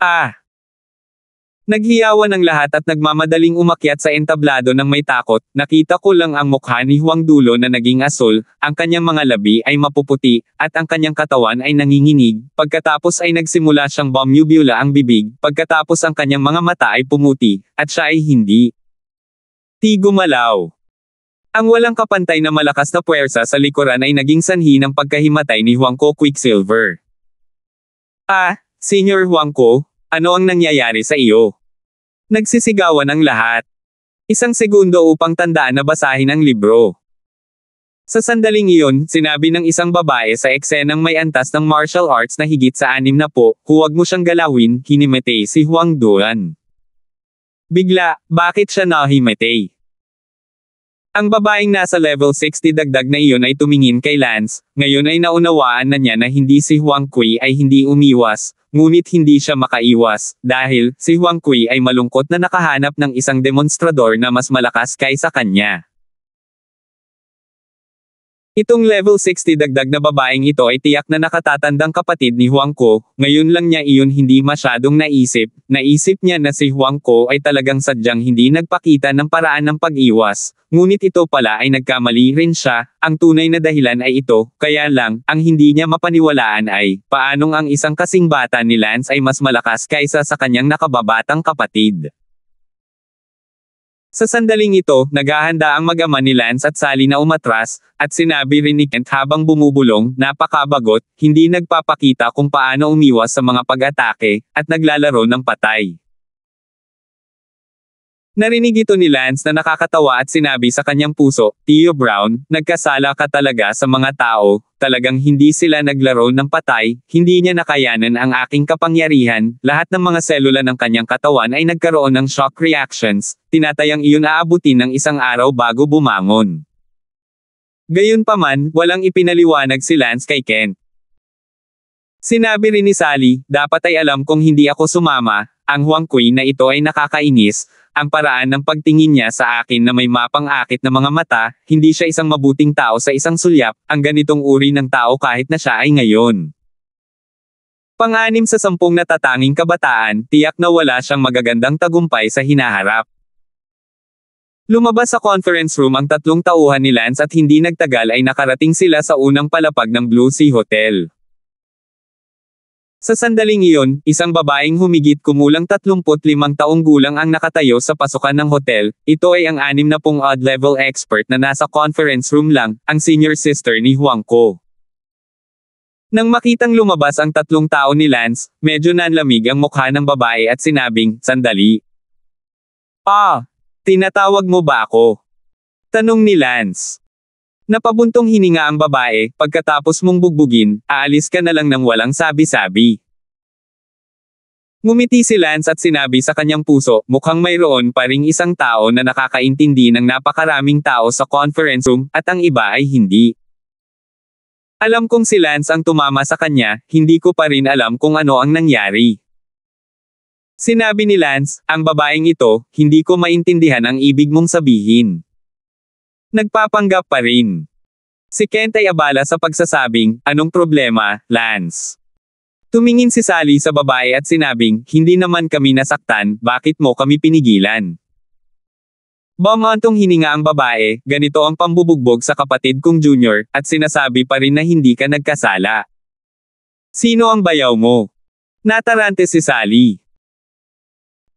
Ah! Naghiyawan ang lahat at nagmamadaling umakyat sa entablado ng may takot, nakita ko lang ang mukha ni Huang Dulo na naging asul, ang kanyang mga labi ay mapuputi, at ang kanyang katawan ay nanginginig, pagkatapos ay nagsimula siyang bomubula ang bibig, pagkatapos ang kanyang mga mata ay pumuti, at siya ay hindi. Ti gumalaw. Ang walang kapantay na malakas na puwersa sa likuran ay naging sanhi ng pagkahimatay ni Huangko Quicksilver. Ah, Senior Huangko, ano ang nangyayari sa iyo? Nagsisigawan ang lahat. Isang segundo upang tandaan na basahin ang libro. Sa sandaling iyon, sinabi ng isang babae sa eksenang may antas ng martial arts na higit sa anim na po, huwag mo siyang galawin, hinimetay si Huang Duan. Bigla, bakit siya nahimetay? Ang babaeng nasa level 60 dagdag na iyon ay tumingin kay Lance, ngayon ay naunawaan na niya na hindi si Huang Kui ay hindi umiwas, ngunit hindi siya makaiwas, dahil si Huang Kui ay malungkot na nakahanap ng isang demonstrador na mas malakas kaysa kanya. Itong level 60 dagdag na babaeng ito ay tiyak na nakatatandang kapatid ni Huang Ko, ngayon lang niya iyon hindi masyadong naisip, naisip niya na si Huang Ko ay talagang sadyang hindi nagpakita ng paraan ng pag-iwas, ngunit ito pala ay nagkamali rin siya, ang tunay na dahilan ay ito, kaya lang, ang hindi niya mapaniwalaan ay, paanong ang isang kasing bata ni Lance ay mas malakas kaysa sa kanyang nakababatang kapatid. Sa sandaling ito, naghahanda ang mag-ama ni Lance at Sally na umatras, at sinabi rin ni Kent habang bumubulong, napakabagot, hindi nagpapakita kung paano umiwas sa mga pag-atake, at naglalaro ng patay. Narinig ito ni Lance na nakakatawa at sinabi sa kanyang puso, Tio Brown, nagkasala ka talaga sa mga tao, talagang hindi sila naglaro ng patay, hindi niya nakayanan ang aking kapangyarihan, lahat ng mga selula ng kanyang katawan ay nagkaroon ng shock reactions, tinatayang iyon aabutin ng isang araw bago bumangon. Gayunpaman, walang ipinaliwanag si Lance kay Kent. Sinabi rin ni Sally, dapat ay alam kong hindi ako sumama, ang Huang Queen na ito ay nakakainis, ang paraan ng pagtingin niya sa akin na may mapang-akit na mga mata, hindi siya isang mabuting tao sa isang sulyap, ang ganitong uri ng tao kahit na siya ay ngayon. Panganim sa sampung natatanging kabataan, tiyak na wala siyang magagandang tagumpay sa hinaharap. Lumabas sa conference room ang tatlong tauhan ni Lance at hindi nagtagal ay nakarating sila sa unang palapag ng Blue Sea Hotel. Sa sandaling iyon, isang babaeng humigit kumulang 35 taong gulang ang nakatayo sa pasukan ng hotel, ito ay ang anim na pong odd-level expert na nasa conference room lang, ang senior sister ni Huang Ko. Nang makitang lumabas ang tatlong tao ni Lance, medyo nanlamig ang mukha ng babae at sinabing, sandali. Ah! Tinatawag mo ba ako? Tanong ni Lance. Napabuntong hininga ang babae, pagkatapos mong bugbugin, aalis ka na lang ng walang sabi-sabi. Ngumiti si Lance at sinabi sa kanyang puso, mukhang mayroon pa ring isang tao na nakakaintindi ng napakaraming tao sa conference room, at ang iba ay hindi. Alam kong si Lance ang tumama sa kanya, hindi ko pa rin alam kung ano ang nangyari. Sinabi ni Lance, ang babaeng ito, hindi ko maintindihan ang ibig mong sabihin. Nagpapanggap pa rin. Si Kent ay abala sa pagsasabing, anong problema, Lance? Tumingin si Sally sa babae at sinabing, hindi naman kami nasaktan, bakit mo kami pinigilan? Bongantong hininga ang babae, ganito ang pambubugbog sa kapatid kong junior, at sinasabi pa rin na hindi ka nagkasala. Sino ang bayaw mo? Natarante si Sally.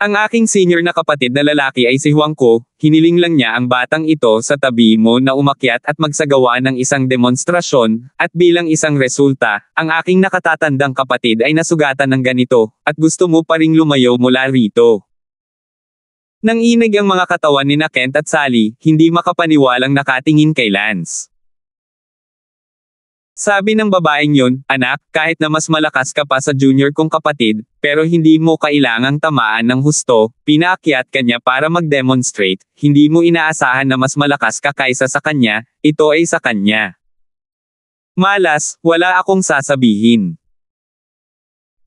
Ang aking senior na kapatid na lalaki ay si Huang Ko, hiniling lang niya ang batang ito sa tabi mo na umakyat at magsagawa ng isang demonstrasyon, at bilang isang resulta, ang aking nakatatandang kapatid ay nasugatan ng ganito, at gusto mo pa ring lumayo mula rito. Nang inig ang mga katawan ni na Kent at Sally, hindi makapaniwalang nakatingin kay Lance. Sabi ng babaeng yun, anak, kahit na mas malakas ka pa sa junior kong kapatid, pero hindi mo kailangang tamaan ng husto, pinaakyat kanya para mag-demonstrate, hindi mo inaasahan na mas malakas ka kaysa sa kanya, ito ay sa kanya. Malas, wala akong sasabihin.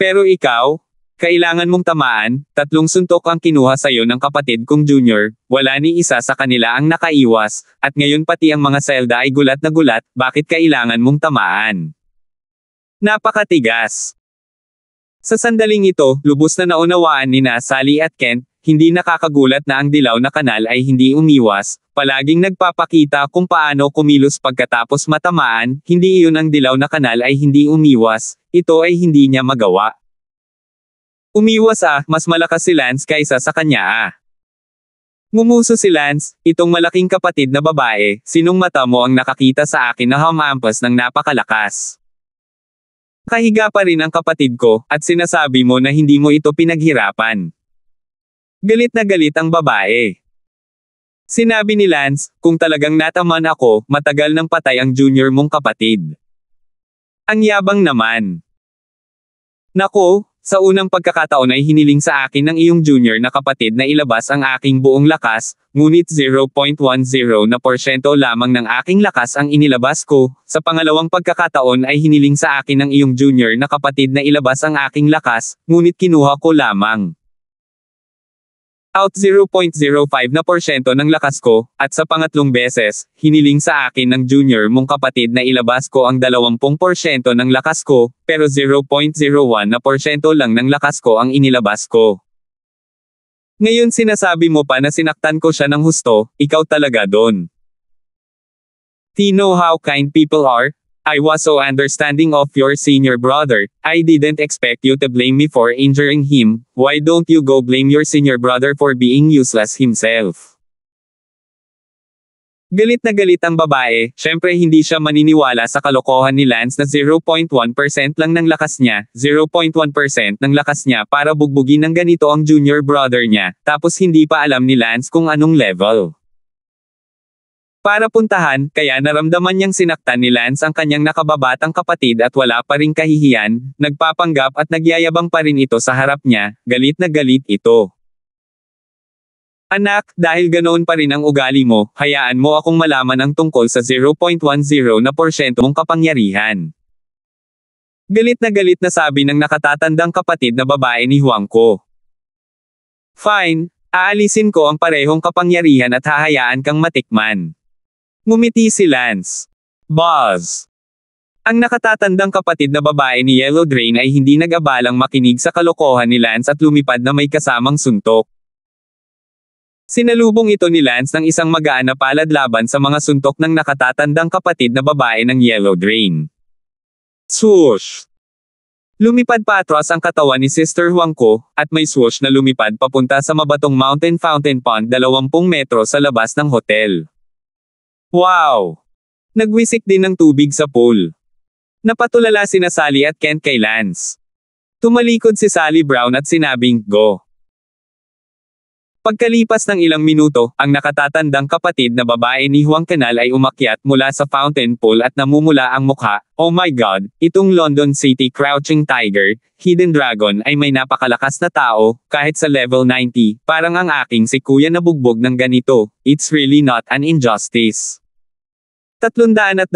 Pero ikaw, kailangan mong tamaan, tatlong suntok ang kinuha sa iyo ng kapatid kong junior, wala ni isa sa kanila ang nakaiwas, at ngayon pati ang mga selda ay gulat na gulat, bakit kailangan mong tamaan? Napakatigas. Sa sandaling ito, lubos na naunawaan ni na Sally at Kent, hindi nakakagulat na ang dilaw na kanal ay hindi umiwas, palaging nagpapakita kung paano kumilos pagkatapos matamaan, hindi iyon ang dilaw na kanal ay hindi umiwas, ito ay hindi niya magawa. Umiwas ah, mas malakas si Lance kaysa sa kanya ah. Ngumuso si Lance, itong malaking kapatid na babae, sinong mata mo ang nakakita sa akin na hamampas ng napakalakas. Kahiga pa rin ang kapatid ko, at sinasabi mo na hindi mo ito pinaghirapan. Galit na galit ang babae. Sinabi ni Lance, kung talagang nataman ako, matagal nang patay ang junior mong kapatid. Ang yabang naman. Nako, sa unang pagkakataon ay hiniling sa akin ng iyong junior na kapatid na ilabas ang aking buong lakas, ngunit 0.10 na porsyento lamang ng aking lakas ang inilabas ko. Sa pangalawang pagkakataon ay hiniling sa akin ng iyong junior na kapatid na ilabas ang aking lakas, ngunit kinuha ko lamang out 0.05 na porsyento ng lakas ko, at sa pangatlong beses, hiniling sa akin ng junior mong kapatid na ilabas ko ang 20% ng lakas ko, pero 0.01 na porsyento lang ng lakas ko ang inilabas ko. Ngayon sinasabi mo pa na sinaktan ko siya ng husto, ikaw talaga don. Tino how kind people are, I was so understanding of your senior brother. I didn't expect you to blame me for injuring him. Why don't you go blame your senior brother for being useless himself? Galit na galit ang babae, syempre hindi siya maniniwala sa kalokohan ni Lance na 0.1% lang ng lakas niya, 0.1% ng lakas niya para bugbugin ng ganito ang junior brother niya, tapos hindi pa alam ni Lance kung anong level para puntahan, kaya naramdaman niyang sinaktan ni Lance ang kanyang nakababatang kapatid at wala pa ring kahihiyan, nagpapanggap at nagyayabang pa rin ito sa harap niya, galit na galit ito. Anak, dahil ganoon pa rin ang ugali mo, hayaan mo akong malaman ang tungkol sa 0.10 na porsyento porsyentong kapangyarihan. Galit na galit na sabi ng nakatatandang kapatid na babae ni Huang ko. Fine, aalisin ko ang parehong kapangyarihan at hahayaan kang matikman. Ngumiti si Lance. Buzz. Ang nakatatandang kapatid na babae ni Yellow Drain ay hindi nag-abalang makinig sa kalokohan ni Lance at lumipad na may kasamang suntok. Sinalubong ito ni Lance ng isang magaan na palad laban sa mga suntok ng nakatatandang kapatid na babae ng Yellow Drain. Swoosh! Lumipad patras ang katawan ni Sister Huangko, at may swoosh na lumipad papunta sa mabatong Mountain Fountain Pond 20 metro sa labas ng hotel. Wow! Nagwisik din ng tubig sa pool. Napatulala sina Sally at Kent kay Lance. Tumalikod si Sally Brown at sinabing, Go! Pagkalipas ng ilang minuto, ang nakatatandang kapatid na babae ni Huang Canal ay umakyat mula sa fountain pool at namumula ang mukha, Oh my God, itong London City Crouching Tiger, Hidden Dragon ay may napakalakas na tao, kahit sa level 90, parang ang aking si kuya nabugbog ng ganito, it's really not an injustice. 325.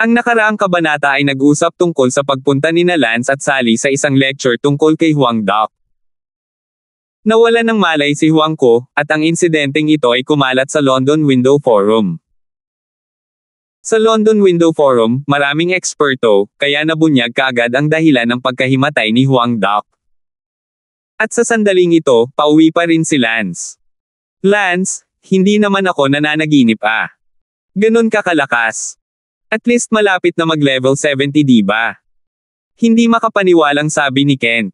Ang nakaraang kabanata ay nag-usap tungkol sa pagpunta ni Lance at Sally sa isang lecture tungkol kay Huang Doc. Nawala ng malay si Huang Ko, at ang insidenteng ito ay kumalat sa London Window Forum. Sa London Window Forum, maraming eksperto, kaya nabunyag kaagad ang dahilan ng pagkahimatay ni Huang Doc. At sa sandaling ito, pauwi pa rin si Lance. Lance, hindi naman ako nananaginip ah. Ganon kakalakas. At least malapit na mag-level 70 diba? Hindi makapaniwalang sabi ni Kent.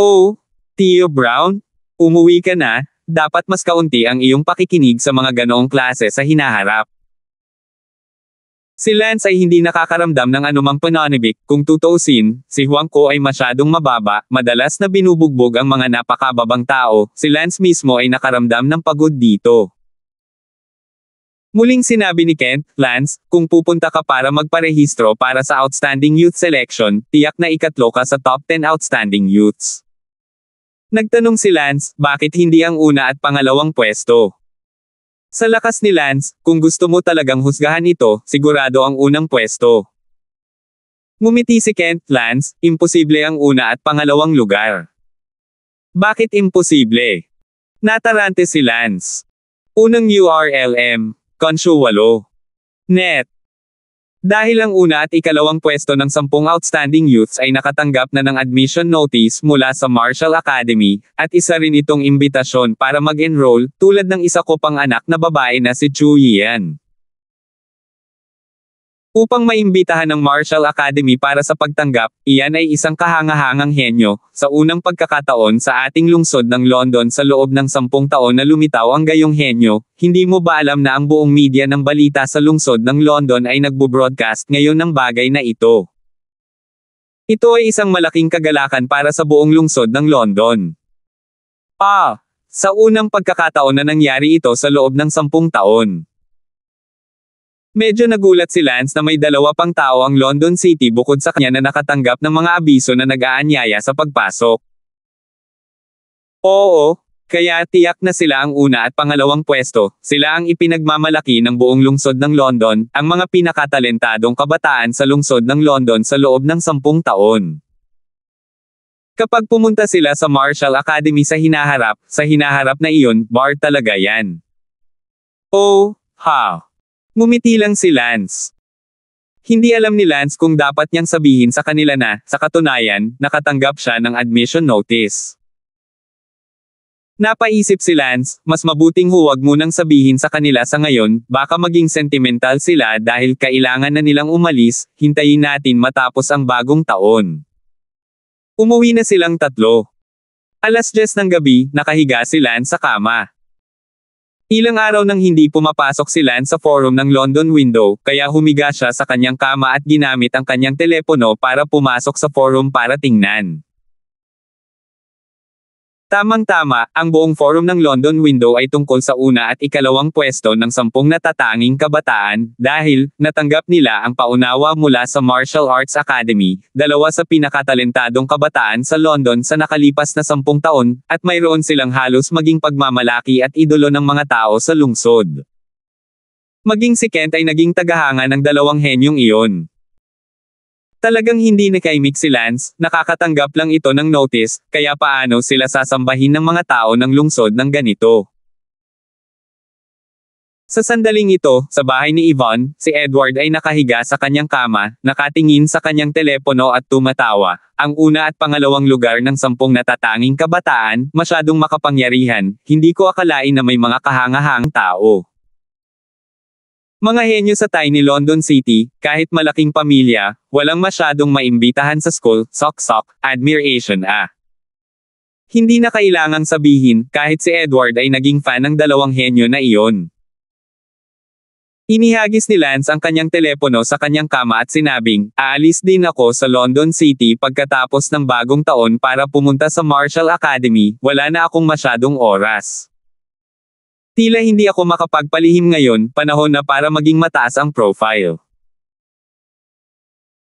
Oh, Theo Brown, umuwi ka na, dapat mas kaunti ang iyong pakikinig sa mga ganoong klase sa hinaharap. Si Lance ay hindi nakakaramdam ng anumang panonibik, kung tutuusin, si Huang Ko ay masyadong mababa, madalas na binubugbog ang mga napakababang tao, si Lance mismo ay nakaramdam ng pagod dito. Muling sinabi ni Kent, Lance, kung pupunta ka para magparehistro para sa Outstanding Youth Selection, tiyak na ikatlo ka sa top 10 Outstanding Youths. Nagtanong si Lance, bakit hindi ang una at pangalawang pwesto? Sa lakas ni Lance, kung gusto mo talagang husgahan ito, sigurado ang unang pwesto. Ngumiti si Kent, Lance, imposible ang una at pangalawang lugar. Bakit imposible? Natarante si Lance. Unang URLM, Konsyo 8. Net. Dahil ang una at ikalawang pwesto ng sampung outstanding youths ay nakatanggap na ng admission notice mula sa Marshall Academy, at isa rin itong imbitasyon para mag-enroll, tulad ng isa ko pang anak na babae na si Chu Yian. Upang maimbitahan ng Marshall Academy para sa pagtanggap, iyan ay isang kahangahangang henyo, sa unang pagkakataon sa ating lungsod ng London sa loob ng sampung taon na lumitaw ang gayong henyo, hindi mo ba alam na ang buong media ng balita sa lungsod ng London ay nagbo-broadcast ngayon ng bagay na ito? Ito ay isang malaking kagalakan para sa buong lungsod ng London. Ah! Sa unang pagkakataon na nangyari ito sa loob ng sampung taon. Medyo nagulat si Lance na may dalawa pang tao ang London City bukod sa kanya na nakatanggap ng mga abiso na nag-aanyaya sa pagpasok. Oo, kaya tiyak na sila ang una at pangalawang pwesto, sila ang ipinagmamalaki ng buong lungsod ng London, ang mga pinakatalentadong kabataan sa lungsod ng London sa loob ng sampung taon. Kapag pumunta sila sa Marshall Academy sa hinaharap, sa hinaharap na iyon, bar talaga yan. Oh, ha. Ngumiti lang si Lance. Hindi alam ni Lance kung dapat niyang sabihin sa kanila na, sa katunayan, nakatanggap siya ng admission notice. Napaisip si Lance, mas mabuting huwag munang sabihin sa kanila sa ngayon, baka maging sentimental sila dahil kailangan na nilang umalis, hintayin natin matapos ang bagong taon. Umuwi na silang tatlo. Alas 10 ng gabi, nakahiga si Lance sa kama. Ilang araw nang hindi pumapasok si Lance sa forum ng London window, kaya humiga siya sa kanyang kama at ginamit ang kanyang telepono para pumasok sa forum para tingnan. Tamang-tama, ang buong forum ng London Window ay tungkol sa una at ikalawang pwesto ng sampung natatanging kabataan, dahil, natanggap nila ang paunawa mula sa Martial Arts Academy, dalawa sa pinakatalentadong kabataan sa London sa nakalipas na sampung taon, at mayroon silang halos maging pagmamalaki at idolo ng mga tao sa lungsod. Maging si Kent ay naging tagahanga ng dalawang henyong iyon. Talagang hindi na nakaimik si Lance, nakakatanggap lang ito ng notice, kaya paano sila sasambahin ng mga tao ng lungsod ng ganito. Sa sandaling ito, sa bahay ni Yvonne, si Edward ay nakahiga sa kanyang kama, nakatingin sa kanyang telepono at tumatawa. Ang una at pangalawang lugar ng sampung natatanging kabataan, masyadong makapangyarihan, hindi ko akalain na may mga kahangahang tao. Mga henyo sa tiny London City, kahit malaking pamilya, walang masyadong maimbitahan sa school, sok-sok, admiration ah. Hindi na kailangang sabihin, kahit si Edward ay naging fan ng dalawang henyo na iyon. Inihagis ni Lance ang kanyang telepono sa kanyang kama at sinabing, aalis din ako sa London City pagkatapos ng bagong taon para pumunta sa Marshall Academy, wala na akong masyadong oras. Tila hindi ako makapagpalihim ngayon, panahon na para maging mataas ang profile.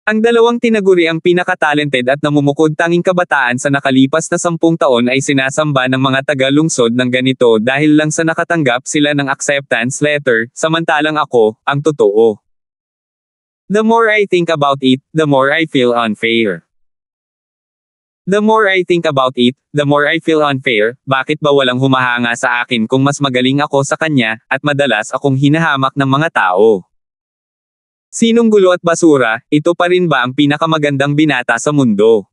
Ang dalawang tinaguri ang pinakatalented at namumukod tanging kabataan sa nakalipas na sampung taon ay sinasamba ng mga taga-lungsod ng ganito dahil lang sa nakatanggap sila ng acceptance letter, samantalang ako, ang totoo. The more I think about it, the more I feel unfair. The more I think about it, the more I feel unfair, bakit ba walang humahanga sa akin kung mas magaling ako sa kanya, at madalas akong hinahamak ng mga tao. Sinong gulo at basura, ito pa rin ba ang pinakamagandang binata sa mundo?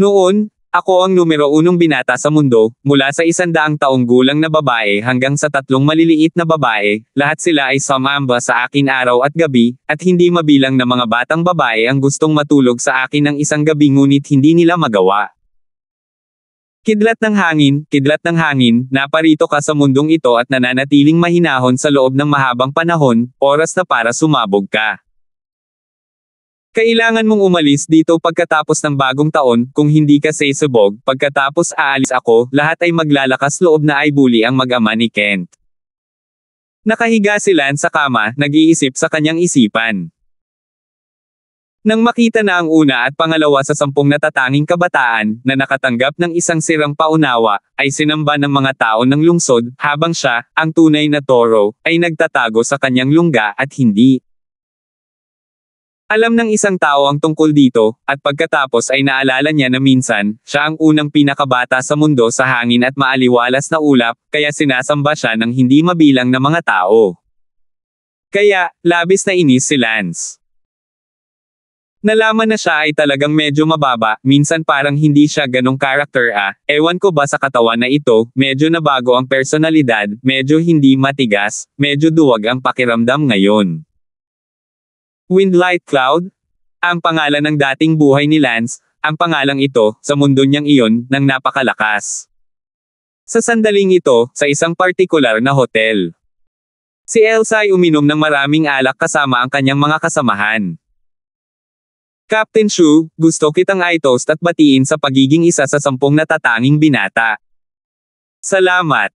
Noon, ako ang numero unong binata sa mundo, mula sa isandaang taong gulang na babae hanggang sa tatlong maliliit na babae, lahat sila ay samamba sa akin araw at gabi, at hindi mabilang na mga batang babae ang gustong matulog sa akin ng isang gabi ngunit hindi nila magawa. Kidlat ng hangin, kidlat ng hangin, naparito ka sa mundong ito at nananatiling mahinahon sa loob ng mahabang panahon, oras na para sumabog ka. Kailangan mong umalis dito pagkatapos ng bagong taon, kung hindi ka sasabog, pagkatapos aalis ako, lahat ay maglalakas loob na ay bully ang mag-ama ni Kent. Nakahiga si Lan sa kama, nag-iisip sa kanyang isipan. Nang makita na ang una at pangalawa sa sampung natatanging kabataan, na nakatanggap ng isang sirang paunawa, ay sinamba ng mga tao ng lungsod, habang siya, ang tunay na toro, ay nagtatago sa kanyang lungga at hindi alam ng isang tao ang tungkol dito, at pagkatapos ay naalala niya na minsan, siya ang unang pinakabata sa mundo sa hangin at maaliwalas na ulap, kaya sinasamba siya ng hindi mabilang na mga tao. Kaya, labis na inis si Lance. Nalaman na siya ay talagang medyo mababa, minsan parang hindi siya ganong karakter ah, ewan ko ba sa katawan na ito, medyo nabago ang personalidad, medyo hindi matigas, medyo duwag ang pakiramdam ngayon. Windlight Cloud? Ang pangalan ng dating buhay ni Lance, ang pangalang ito, sa mundo niyang iyon, ng napakalakas. Sa sandaling ito, sa isang partikular na hotel. Si Elsa ay uminom ng maraming alak kasama ang kanyang mga kasamahan. Captain Shu, gusto kitang i-toast at batiin sa pagiging isa sa sampung natatanging binata. Salamat!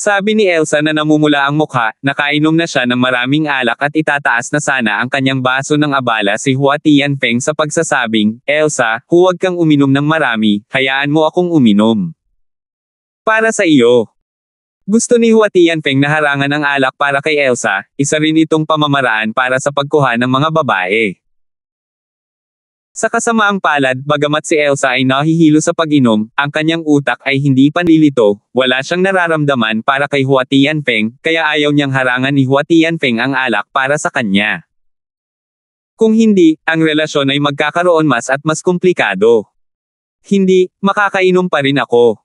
Sabi ni Elsa na namumula ang mukha, nakainom na siya ng maraming alak at itataas na sana ang kanyang baso ng abala si Hua Tianfeng sa pagsasabing, Elsa, huwag kang uminom ng marami, hayaan mo akong uminom. Para sa iyo. Gusto ni Hua Tianfeng na harangan ang alak para kay Elsa, isa rin itong pamamaraan para sa pagkuha ng mga babae. Sa kasamaang palad, bagamat si Elsa ay nahihilo sa pag-inom, ang kanyang utak ay hindi panlilito, wala siyang nararamdaman para kay Hua Tianfeng, kaya ayaw niyang harangan ni Hua Tianfeng ang alak para sa kanya. Kung hindi, ang relasyon ay magkakaroon mas at mas komplikado. Hindi, makakainom pa rin ako.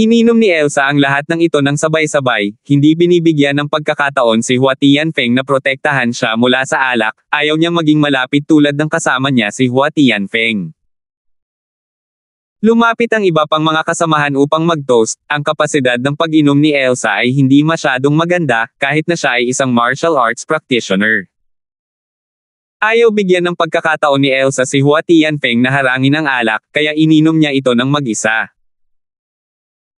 Ininom ni Elsa ang lahat ng ito ng sabay-sabay, hindi binibigyan ng pagkakataon si Hua Tianfeng na protektahan siya mula sa alak, ayaw niyang maging malapit tulad ng kasama niya si Hua Tianfeng. Lumapit ang iba pang mga kasamahan upang mag-toast, ang kapasidad ng pag-inom ni Elsa ay hindi masyadong maganda, kahit na siya ay isang martial arts practitioner. Ayaw bigyan ng pagkakataon ni Elsa si Hua Tianfeng na harangin ang alak, kaya ininom niya ito ng mag-isa.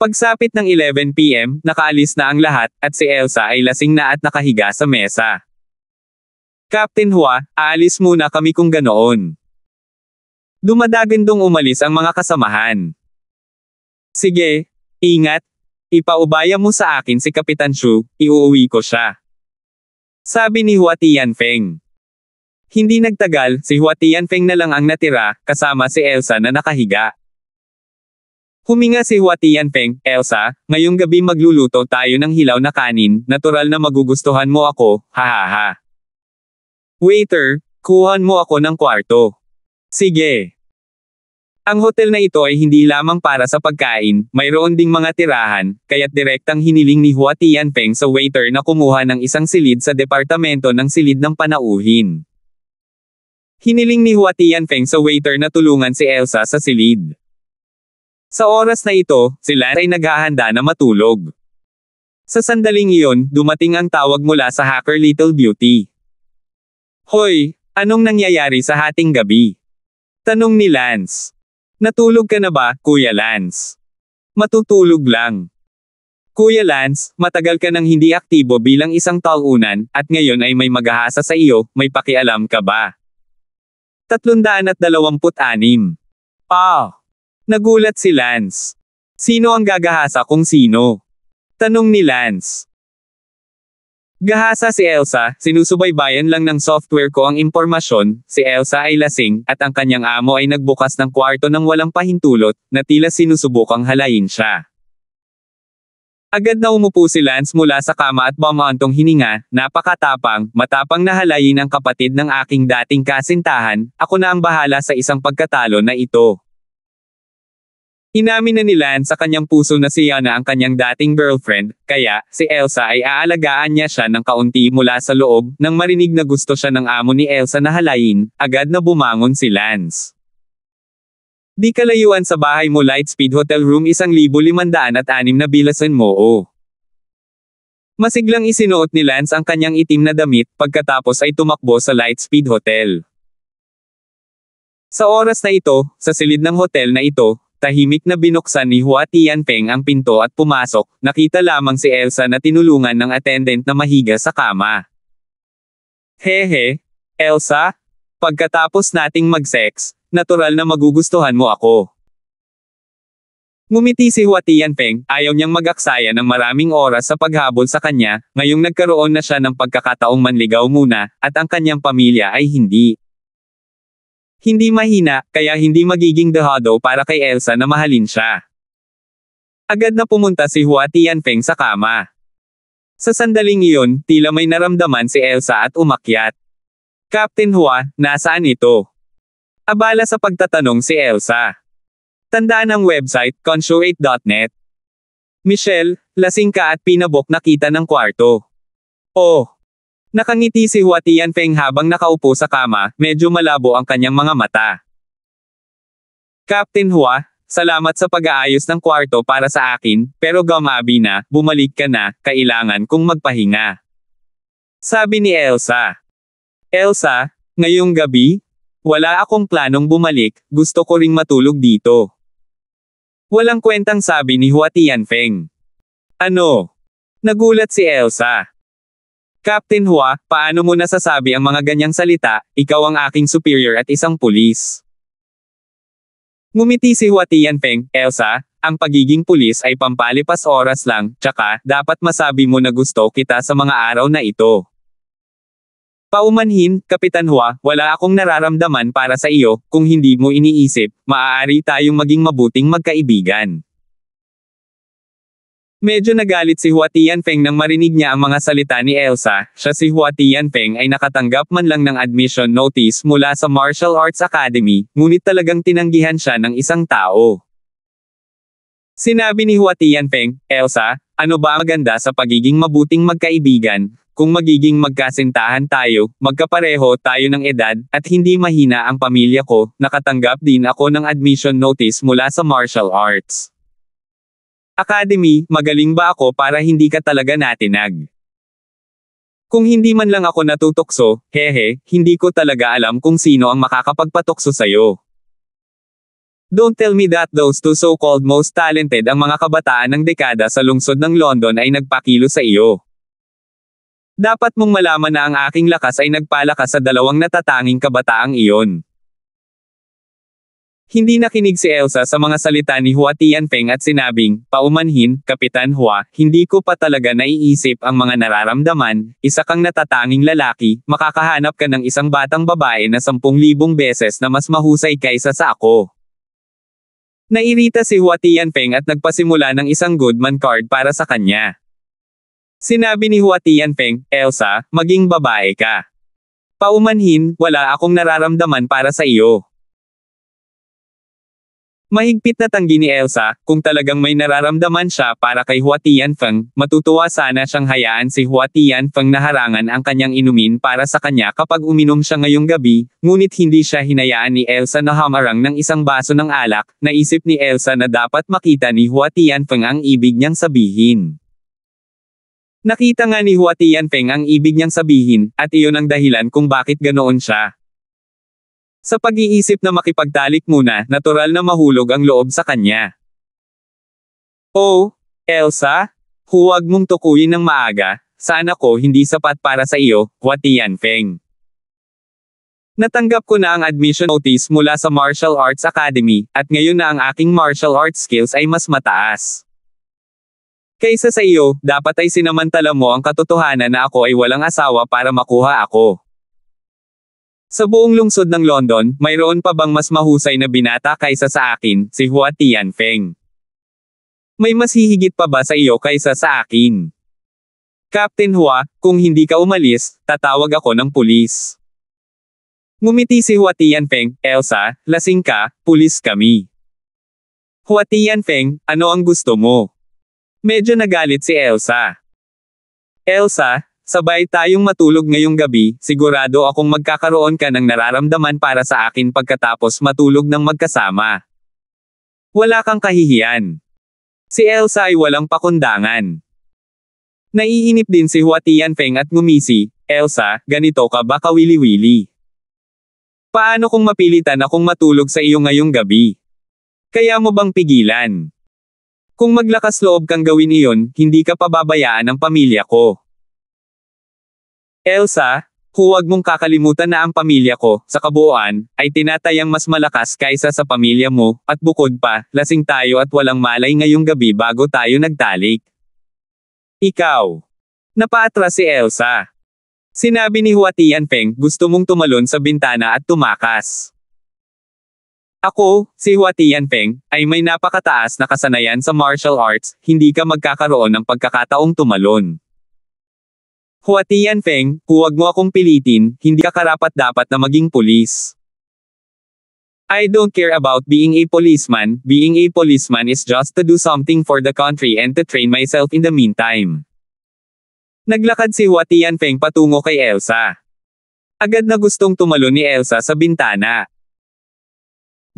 Pagsapit ng 11pm, nakaalis na ang lahat, at si Elsa ay lasing na at nakahiga sa mesa. Captain Hua, aalis muna kami kung ganoon. Dumadagandong umalis ang mga kasamahan. Sige, ingat, ipaubaya mo sa akin si Kapitan Shu, iuuwi ko siya. Sabi ni Hua Tianfeng. Hindi nagtagal, si Hua Tianfeng na lang ang natira, kasama si Elsa na nakahiga. Huminga si Hua Tianpeng, Elsa, ngayong gabi magluluto tayo ng hilaw na kanin, natural na magugustuhan mo ako, hahaha. Waiter, kuhan mo ako ng kwarto. Sige. Ang hotel na ito ay hindi lamang para sa pagkain, mayroon ding mga tirahan, kaya't direktang hiniling ni Hua Tianpeng sa waiter na kumuha ng isang silid sa departamento ng silid ng panauhin. Hiniling ni Hua Tianpeng sa waiter na tulungan si Elsa sa silid. Sa oras na ito, sila ay naghahanda na matulog. Sa sandaling iyon, dumating ang tawag mula sa hacker Little Beauty. Hoy, anong nangyayari sa hating gabi? Tanong ni Lance. Natulog ka na ba, Kuya Lance? Matutulog lang. Kuya Lance, matagal ka nang hindi aktibo bilang isang talunan, at ngayon ay may maghahasa sa iyo, may pakialam ka ba? 326. Pa. Nagulat si Lance. Sino ang gagahasa kung sino? Tanong ni Lance. Gahasa si Elsa, sinusubaybayan lang ng software ko ang impormasyon, si Elsa ay lasing, at ang kanyang amo ay nagbukas ng kwarto ng walang pahintulot, na tila sinusubukang halayin siya. Agad na umupo si Lance mula sa kama at bamantong hininga, napakatapang, matapang na halayin ang kapatid ng aking dating kasintahan, ako na ang bahala sa isang pagkatalo na ito. Inamin na ni Lan sa kanyang puso na si Yana ang kanyang dating girlfriend, kaya si Elsa ay aalagaan niya siya ng kaunti mula sa loob, nang marinig na gusto siya ng amo ni Elsa na halayin, agad na bumangon si Lance. Di kalayuan sa bahay mo Lightspeed Hotel Room 1506 na bilasan mo o. Oh. Masiglang isinuot ni Lance ang kanyang itim na damit, pagkatapos ay tumakbo sa Lightspeed Hotel. Sa oras na ito, sa silid ng hotel na ito, Tahimik na binuksan ni Hua Tianpeng ang pinto at pumasok, nakita lamang si Elsa na tinulungan ng attendant na mahiga sa kama. Hehe, Elsa, pagkatapos nating mag-sex, natural na magugustuhan mo ako. Ngumiti si Hua Tianpeng, ayaw niyang magaksaya ng maraming oras sa paghabol sa kanya, ngayong nagkaroon na siya ng pagkakataong manligaw muna, at ang kanyang pamilya ay hindi. Hindi mahina, kaya hindi magiging dehado para kay Elsa na mahalin siya. Agad na pumunta si Hua Tianfeng sa kama. Sa sandaling iyon, tila may naramdaman si Elsa at umakyat. Captain Hua, nasaan ito? Abala sa pagtatanong si Elsa. Tandaan ang website, consuate.net. Michelle, lasing ka at pinabok na kita ng kwarto. Oh, Nakangiti si Hua Tianfeng habang nakaupo sa kama, medyo malabo ang kanyang mga mata. Captain Hua, salamat sa pag-aayos ng kwarto para sa akin, pero gamabi na, bumalik ka na, kailangan kong magpahinga. Sabi ni Elsa. Elsa, ngayong gabi? Wala akong planong bumalik, gusto ko ring matulog dito. Walang kwentang sabi ni Hua Tianfeng. Ano? Nagulat si Elsa. Captain Hua, paano mo nasasabi ang mga ganyang salita, ikaw ang aking superior at isang pulis. Ngumiti si Hua Tianpeng, Elsa, ang pagiging pulis ay pampalipas oras lang, tsaka, dapat masabi mo na gusto kita sa mga araw na ito. Paumanhin, Kapitan Hua, wala akong nararamdaman para sa iyo, kung hindi mo iniisip, maaari tayong maging mabuting magkaibigan. Medyo nagalit si Hua Tianfeng nang marinig niya ang mga salita ni Elsa, siya si Hua Tianfeng ay nakatanggap man lang ng admission notice mula sa Martial Arts Academy, ngunit talagang tinanggihan siya ng isang tao. Sinabi ni Hua Tianfeng, Elsa, ano ba maganda sa pagiging mabuting magkaibigan? Kung magiging magkasintahan tayo, magkapareho tayo ng edad, at hindi mahina ang pamilya ko, nakatanggap din ako ng admission notice mula sa martial arts. Academy, magaling ba ako para hindi ka talaga natinag? Kung hindi man lang ako natutokso, hehe, hindi ko talaga alam kung sino ang makakapagpatokso sa'yo. Don't tell me that those two so-called most talented ang mga kabataan ng dekada sa lungsod ng London ay nagpakilo sa iyo. Dapat mong malaman na ang aking lakas ay nagpalakas sa dalawang natatanging kabataang iyon. Hindi nakinig si Elsa sa mga salita ni Hua Tianpeng at sinabing, paumanhin, Kapitan Hua, hindi ko pa talaga naiisip ang mga nararamdaman, isa kang natatanging lalaki, makakahanap ka ng isang batang babae na 10,000 beses na mas mahusay kaysa sa ako. Nairita si Hua Tianpeng at nagpasimula ng isang Goodman card para sa kanya. Sinabi ni Hua Tianpeng, Elsa, maging babae ka. Paumanhin, wala akong nararamdaman para sa iyo. Mahigpit na tanggi ni Elsa, kung talagang may nararamdaman siya para kay Hua Tianfeng, matutuwa sana siyang hayaan si Hua Tianfeng na harangan ang kanyang inumin para sa kanya kapag uminom siya ngayong gabi, ngunit hindi siya hinayaan ni Elsa na hamarang ng isang baso ng alak, naisip ni Elsa na dapat makita ni Hua Tianfeng ang ibig niyang sabihin. Nakita nga ni Hua Tianfeng ang ibig niyang sabihin, at iyon ang dahilan kung bakit ganoon siya. Sa pag-iisip na makipagtalik muna, natural na mahulog ang loob sa kanya. Oh, Elsa, huwag mong tukuyin ng maaga, sana ko hindi sapat para sa iyo, Watian Feng. Natanggap ko na ang admission notice mula sa Martial Arts Academy, at ngayon na ang aking martial arts skills ay mas mataas. Kaysa sa iyo, dapat ay sinamantala mo ang katotohanan na ako ay walang asawa para makuha ako. Sa buong lungsod ng London, mayroon pa bang mas mahusay na binata kaysa sa akin, si Hua Tianfeng? May mas hihigit pa ba sa iyo kaysa sa akin? Captain Hua, kung hindi ka umalis, tatawag ako ng pulis. Ngumiti si Hua Tianfeng, Elsa, lasing ka, pulis kami. Hua Tianfeng, ano ang gusto mo? Medyo nagalit si Elsa. Elsa, Sabay tayong matulog ngayong gabi, sigurado akong magkakaroon ka ng nararamdaman para sa akin pagkatapos matulog ng magkasama. Wala kang kahihiyan. Si Elsa ay walang pakundangan. Naiinip din si Huatian Feng at ngumisi, Elsa, ganito ka ba kawili-wili? Paano kung mapilitan akong matulog sa iyo ngayong gabi? Kaya mo bang pigilan? Kung maglakas loob kang gawin iyon, hindi ka pababayaan ng pamilya ko. Elsa, huwag mong kakalimutan na ang pamilya ko, sa kabuuan, ay tinatayang mas malakas kaysa sa pamilya mo, at bukod pa, lasing tayo at walang malay ngayong gabi bago tayo nagtalik. Ikaw. Napaatras si Elsa. Sinabi ni Hua Tianpeng, gusto mong tumalon sa bintana at tumakas. Ako, si Hua Tianpeng, ay may napakataas na kasanayan sa martial arts, hindi ka magkakaroon ng pagkakataong tumalon. Huatian Feng, huwag mo akong pilitin, hindi ka karapat-dapat na maging pulis. I don't care about being a policeman, being a policeman is just to do something for the country and to train myself in the meantime. Naglakad si Huatian Feng patungo kay Elsa. Agad na gustong tumalo ni Elsa sa bintana.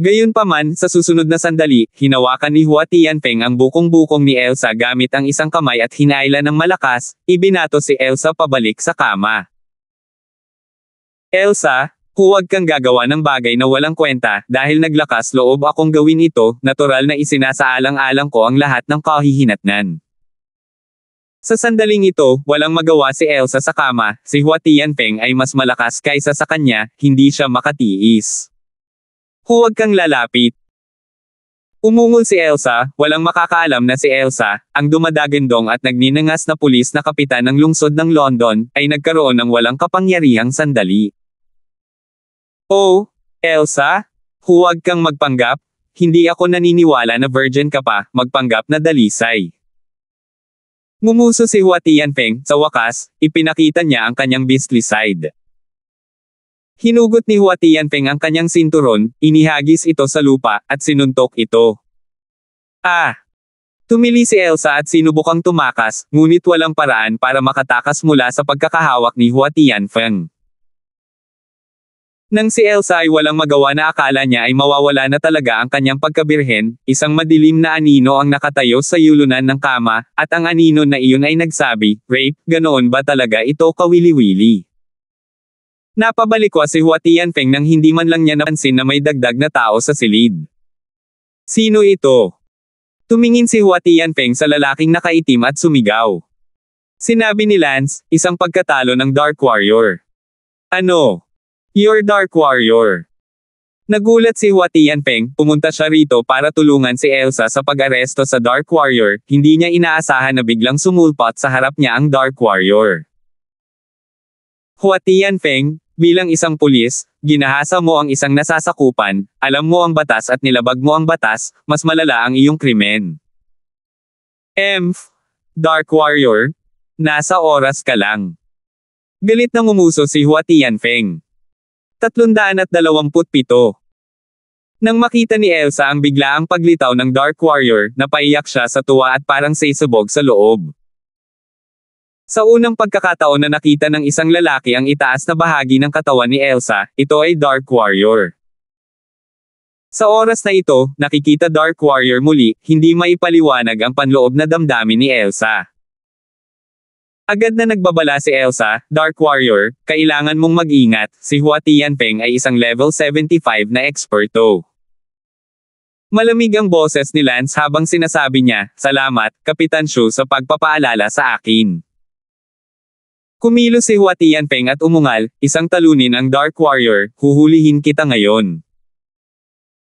Gayunpaman, sa susunod na sandali, hinawakan ni Hua Tianpeng ang bukong-bukong ni Elsa gamit ang isang kamay at hinaila ng malakas, ibinato si Elsa pabalik sa kama. Elsa, huwag kang gagawa ng bagay na walang kwenta, dahil naglakas loob akong gawin ito, natural na isinasaalang-alang ko ang lahat ng kahihinatnan. Sa sandaling ito, walang magawa si Elsa sa kama, si Hua Tianpeng ay mas malakas kaysa sa kanya, hindi siya makatiis. Huwag kang lalapit. Umungol si Elsa, walang makakaalam na si Elsa, ang dumadagendong at nagninangas na pulis na kapitan ng lungsod ng London, ay nagkaroon ng walang kapangyarihang sandali. Oh, Elsa? Huwag kang magpanggap? Hindi ako naniniwala na virgin ka pa, magpanggap na dalisay. Ngumuso si Hua Tianpeng, sa wakas, ipinakita niya ang kanyang beastly side. Hinugot ni Huatian Tianpeng ang kanyang sinturon, inihagis ito sa lupa, at sinuntok ito. Ah! Tumili si Elsa at sinubukang tumakas, ngunit walang paraan para makatakas mula sa pagkakahawak ni Huatian Feng. Nang si Elsa ay walang magawa na akala niya ay mawawala na talaga ang kanyang pagkabirhen, isang madilim na anino ang nakatayo sa yulunan ng kama, at ang anino na iyon ay nagsabi, Rape, ganoon ba talaga ito kawili-wili? Napabalikwa si Hua Tianfeng nang hindi man lang niya napansin na may dagdag na tao sa silid. Sino ito? Tumingin si Hua Tianfeng sa lalaking nakaitim at sumigaw. Sinabi ni Lance, isang pagkatalo ng Dark Warrior. Ano? Your Dark Warrior. Nagulat si Hua Tianpeng, pumunta siya rito para tulungan si Elsa sa pag-aresto sa Dark Warrior, hindi niya inaasahan na biglang sumulpot sa harap niya ang Dark Warrior. Hua Tianpeng, Bilang isang pulis, ginahasa mo ang isang nasasakupan, alam mo ang batas at nilabag mo ang batas, mas malala ang iyong krimen. Emph, Dark Warrior, nasa oras ka lang. Galit na ngumuso si Hua Tianfeng. 327. Nang makita ni Elsa ang biglaang paglitaw ng Dark Warrior, napaiyak siya sa tuwa at parang saisabog sa loob. Sa unang pagkakataon na nakita ng isang lalaki ang itaas na bahagi ng katawan ni Elsa, ito ay Dark Warrior. Sa oras na ito, nakikita Dark Warrior muli, hindi maipaliwanag ang panloob na damdamin ni Elsa. Agad na nagbabala si Elsa, Dark Warrior, kailangan mong mag-ingat, si Hua Tianpeng ay isang level 75 na eksperto. Malamig ang boses ni Lance habang sinasabi niya, Salamat, Kapitan Shu sa pagpapaalala sa akin. Kumilos si Huatian Peng at umungal, isang talunin ang Dark Warrior, huhulihin kita ngayon.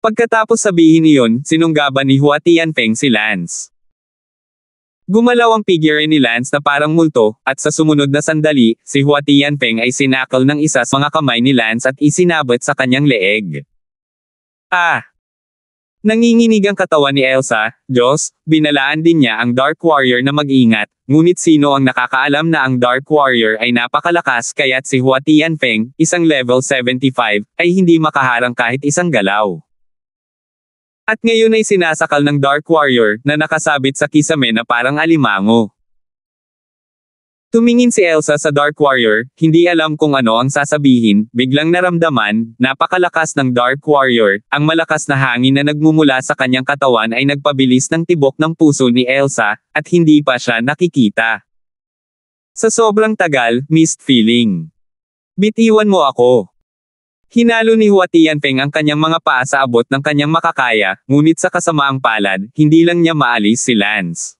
Pagkatapos sabihin iyon, sinunggaban ni Huatian Peng si Lance. Gumalaw ang figure ni Lance na parang multo, at sa sumunod na sandali, si Huatian Peng ay sinakal ng isa sa mga kamay ni Lance at isinabat sa kanyang leeg. Ah! Nanginginig ang katawan ni Elsa, Diyos, binalaan din niya ang Dark Warrior na mag-ingat, ngunit sino ang nakakaalam na ang Dark Warrior ay napakalakas kaya't si Hua Tianfeng, isang level 75, ay hindi makaharang kahit isang galaw. At ngayon ay sinasakal ng Dark Warrior na nakasabit sa kisame na parang alimango. Tumingin si Elsa sa Dark Warrior, hindi alam kung ano ang sasabihin, biglang naramdaman, napakalakas ng Dark Warrior, ang malakas na hangin na nagmumula sa kanyang katawan ay nagpabilis ng tibok ng puso ni Elsa, at hindi pa siya nakikita. Sa sobrang tagal, missed feeling. Bitiwan mo ako. Hinalo ni Huatian Peng ang kanyang mga paa sa abot ng kanyang makakaya, ngunit sa kasamaang palad, hindi lang niya maalis si Lance.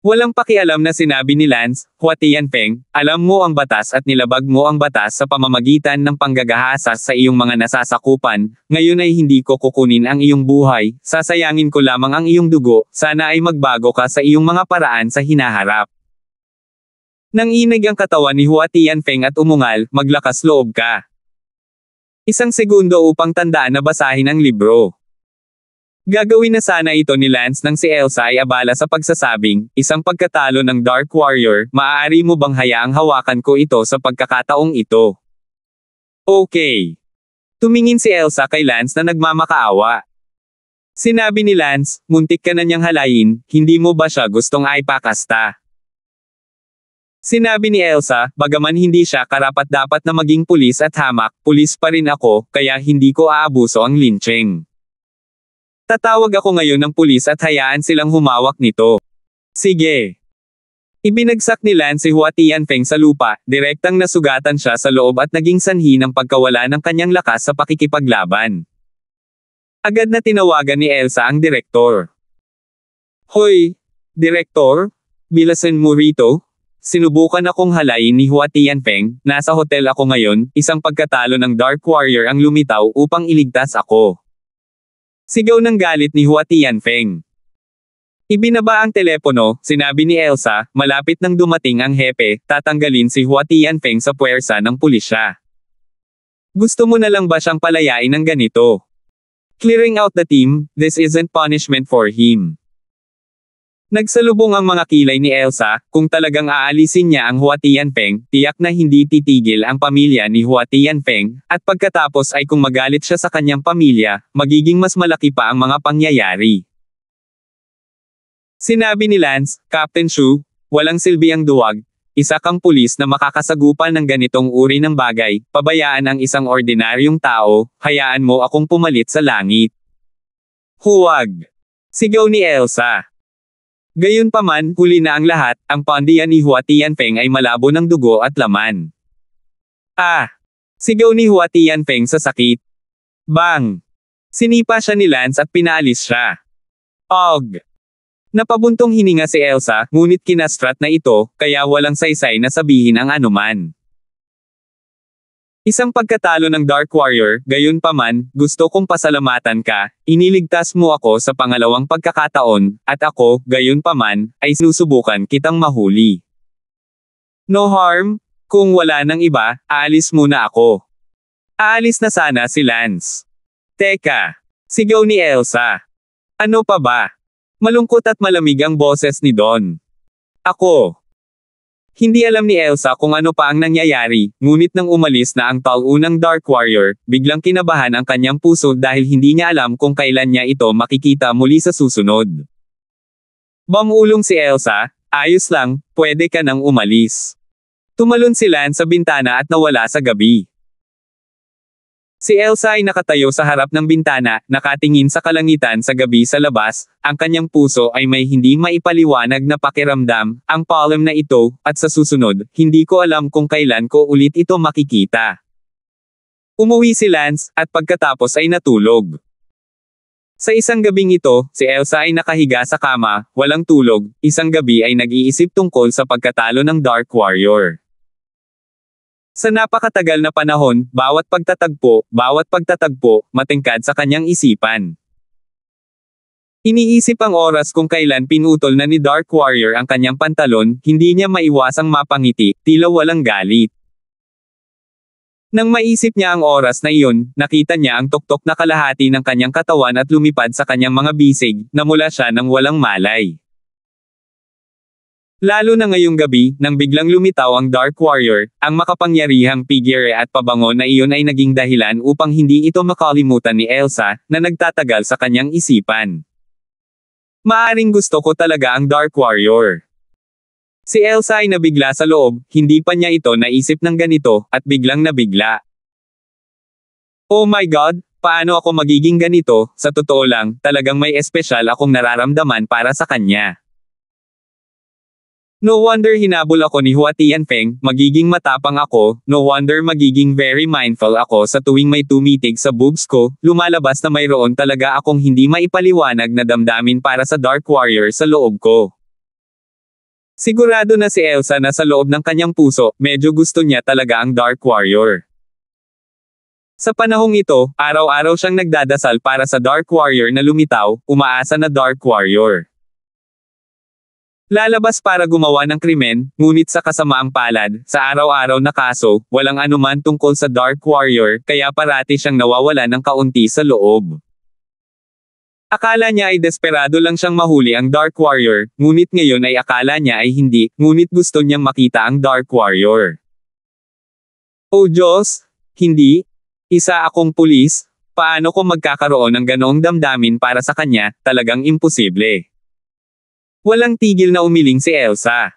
Walang pakialam na sinabi ni Lance, Huatian Huatianpeng, alam mo ang batas at nilabag mo ang batas sa pamamagitan ng panggagahasas sa iyong mga nasasakupan, ngayon ay hindi ko kukunin ang iyong buhay, sasayangin ko lamang ang iyong dugo, sana ay magbago ka sa iyong mga paraan sa hinaharap. Nang inig ang katawan ni Huatian Huatianpeng at umungal, maglakas loob ka. Isang segundo upang tandaan na basahin ang libro. Gagawin na sana ito ni Lance nang si Elsa ay abala sa pagsasabing, isang pagkatalo ng Dark Warrior, maaari mo bang hayaang hawakan ko ito sa pagkakataong ito? Okay. Tumingin si Elsa kay Lance na nagmamakaawa. Sinabi ni Lance, muntik ka na niyang halayin, hindi mo ba siya gustong aipakasta? Sinabi ni Elsa, bagaman hindi siya karapat-dapat na maging pulis at hamak, pulis pa rin ako, kaya hindi ko aabuso ang lynching. Tatawag ako ngayon ng pulis at hayaan silang humawak nito. Sige. Ibinagsak ni Lan si Hua Tianfeng sa lupa, direktang nasugatan siya sa loob at naging sanhi ng pagkawala ng kanyang lakas sa pakikipaglaban. Agad na tinawagan ni Elsa ang direktor. Hoy, direktor, bilasin mo rito, Sinubukan akong halayin ni Hua Tianfeng, nasa hotel ako ngayon, isang pagkatalo ng Dark Warrior ang lumitaw upang iligtas ako. Sigaw ng galit ni Hua Tianfeng. Ibinaba ang telepono, sinabi ni Elsa, malapit nang dumating ang hepe, tatanggalin si Hua Tianfeng sa puwersa ng pulisya. Gusto mo na lang ba siyang palayain ng ganito? Clearing out the team, this isn't punishment for him. Nagsalubong ang mga kilay ni Elsa, kung talagang aalisin niya ang Hua Tianpeng, tiyak na hindi titigil ang pamilya ni Hua Tianpeng, at pagkatapos ay kung magalit siya sa kanyang pamilya, magiging mas malaki pa ang mga pangyayari. Sinabi ni Lance, Captain Shu, walang silbi ang duwag, isa kang pulis na makakasagupa ng ganitong uri ng bagay, pabayaan ang isang ordinaryong tao, hayaan mo akong pumalit sa langit. Huwag! Sigaw ni Elsa. Gayunpaman, huli na ang lahat, ang pandian ni Hua Tianfeng ay malabo ng dugo at laman. Ah! Sigaw ni Hua Tianfeng sa sakit. Bang! Sinipa siya ni Lance at pinaalis siya. Og! Napabuntong hininga si Elsa, ngunit kinastrat na ito, kaya walang saysay na sabihin ang anuman. Isang pagkatalo ng Dark Warrior, gayon paman, gusto kong pasalamatan ka, iniligtas mo ako sa pangalawang pagkakataon, at ako, gayon paman, ay sinusubukan kitang mahuli. No harm, kung wala ng iba, aalis muna ako. Aalis na sana si Lance. Teka, sigaw ni Elsa. Ano pa ba? Malungkot at malamig ang boses ni Don. Ako, hindi alam ni Elsa kung ano pa ang nangyayari, ngunit nang umalis na ang taunang Dark Warrior, biglang kinabahan ang kanyang puso dahil hindi niya alam kung kailan niya ito makikita muli sa susunod. Bamulong si Elsa, ayos lang, pwede ka nang umalis. Tumalon si Lan sa bintana at nawala sa gabi. Si Elsa ay nakatayo sa harap ng bintana, nakatingin sa kalangitan sa gabi sa labas, ang kanyang puso ay may hindi maipaliwanag na pakiramdam, ang palm na ito, at sa susunod, hindi ko alam kung kailan ko ulit ito makikita. Umuwi si Lance, at pagkatapos ay natulog. Sa isang gabing ito, si Elsa ay nakahiga sa kama, walang tulog, isang gabi ay nag-iisip tungkol sa pagkatalo ng Dark Warrior. Sa napakatagal na panahon, bawat pagtatagpo, bawat pagtatagpo, matingkad sa kanyang isipan. Iniisip ang oras kung kailan pinutol na ni Dark Warrior ang kanyang pantalon, hindi niya maiwasang mapangiti, tila walang galit. Nang maisip niya ang oras na iyon, nakita niya ang tuktok na kalahati ng kanyang katawan at lumipad sa kanyang mga bisig, namula siya ng walang malay. Lalo na ngayong gabi, nang biglang lumitaw ang Dark Warrior, ang makapangyarihang figure at pabango na iyon ay naging dahilan upang hindi ito makalimutan ni Elsa, na nagtatagal sa kanyang isipan. Maaring gusto ko talaga ang Dark Warrior. Si Elsa ay nabigla sa loob, hindi pa niya ito naisip ng ganito, at biglang nabigla. Oh my god, paano ako magiging ganito, sa totoo lang, talagang may espesyal akong nararamdaman para sa kanya. No wonder hinabol ako ni Hua Tianfeng, magiging matapang ako, no wonder magiging very mindful ako sa tuwing may tumitig sa boobs ko, lumalabas na mayroon talaga akong hindi maipaliwanag na damdamin para sa Dark Warrior sa loob ko. Sigurado na si Elsa na sa loob ng kanyang puso, medyo gusto niya talaga ang Dark Warrior. Sa panahong ito, araw-araw siyang nagdadasal para sa Dark Warrior na lumitaw, umaasa na Dark Warrior. Lalabas para gumawa ng krimen, ngunit sa kasamaang palad, sa araw-araw na kaso, walang anuman tungkol sa Dark Warrior, kaya parati siyang nawawala ng kaunti sa loob. Akala niya ay desperado lang siyang mahuli ang Dark Warrior, ngunit ngayon ay akala niya ay hindi, ngunit gusto niyang makita ang Dark Warrior. Oh Diyos, hindi, isa akong pulis, paano ko magkakaroon ng ganoong damdamin para sa kanya, talagang imposible. Walang tigil na umiling si Elsa.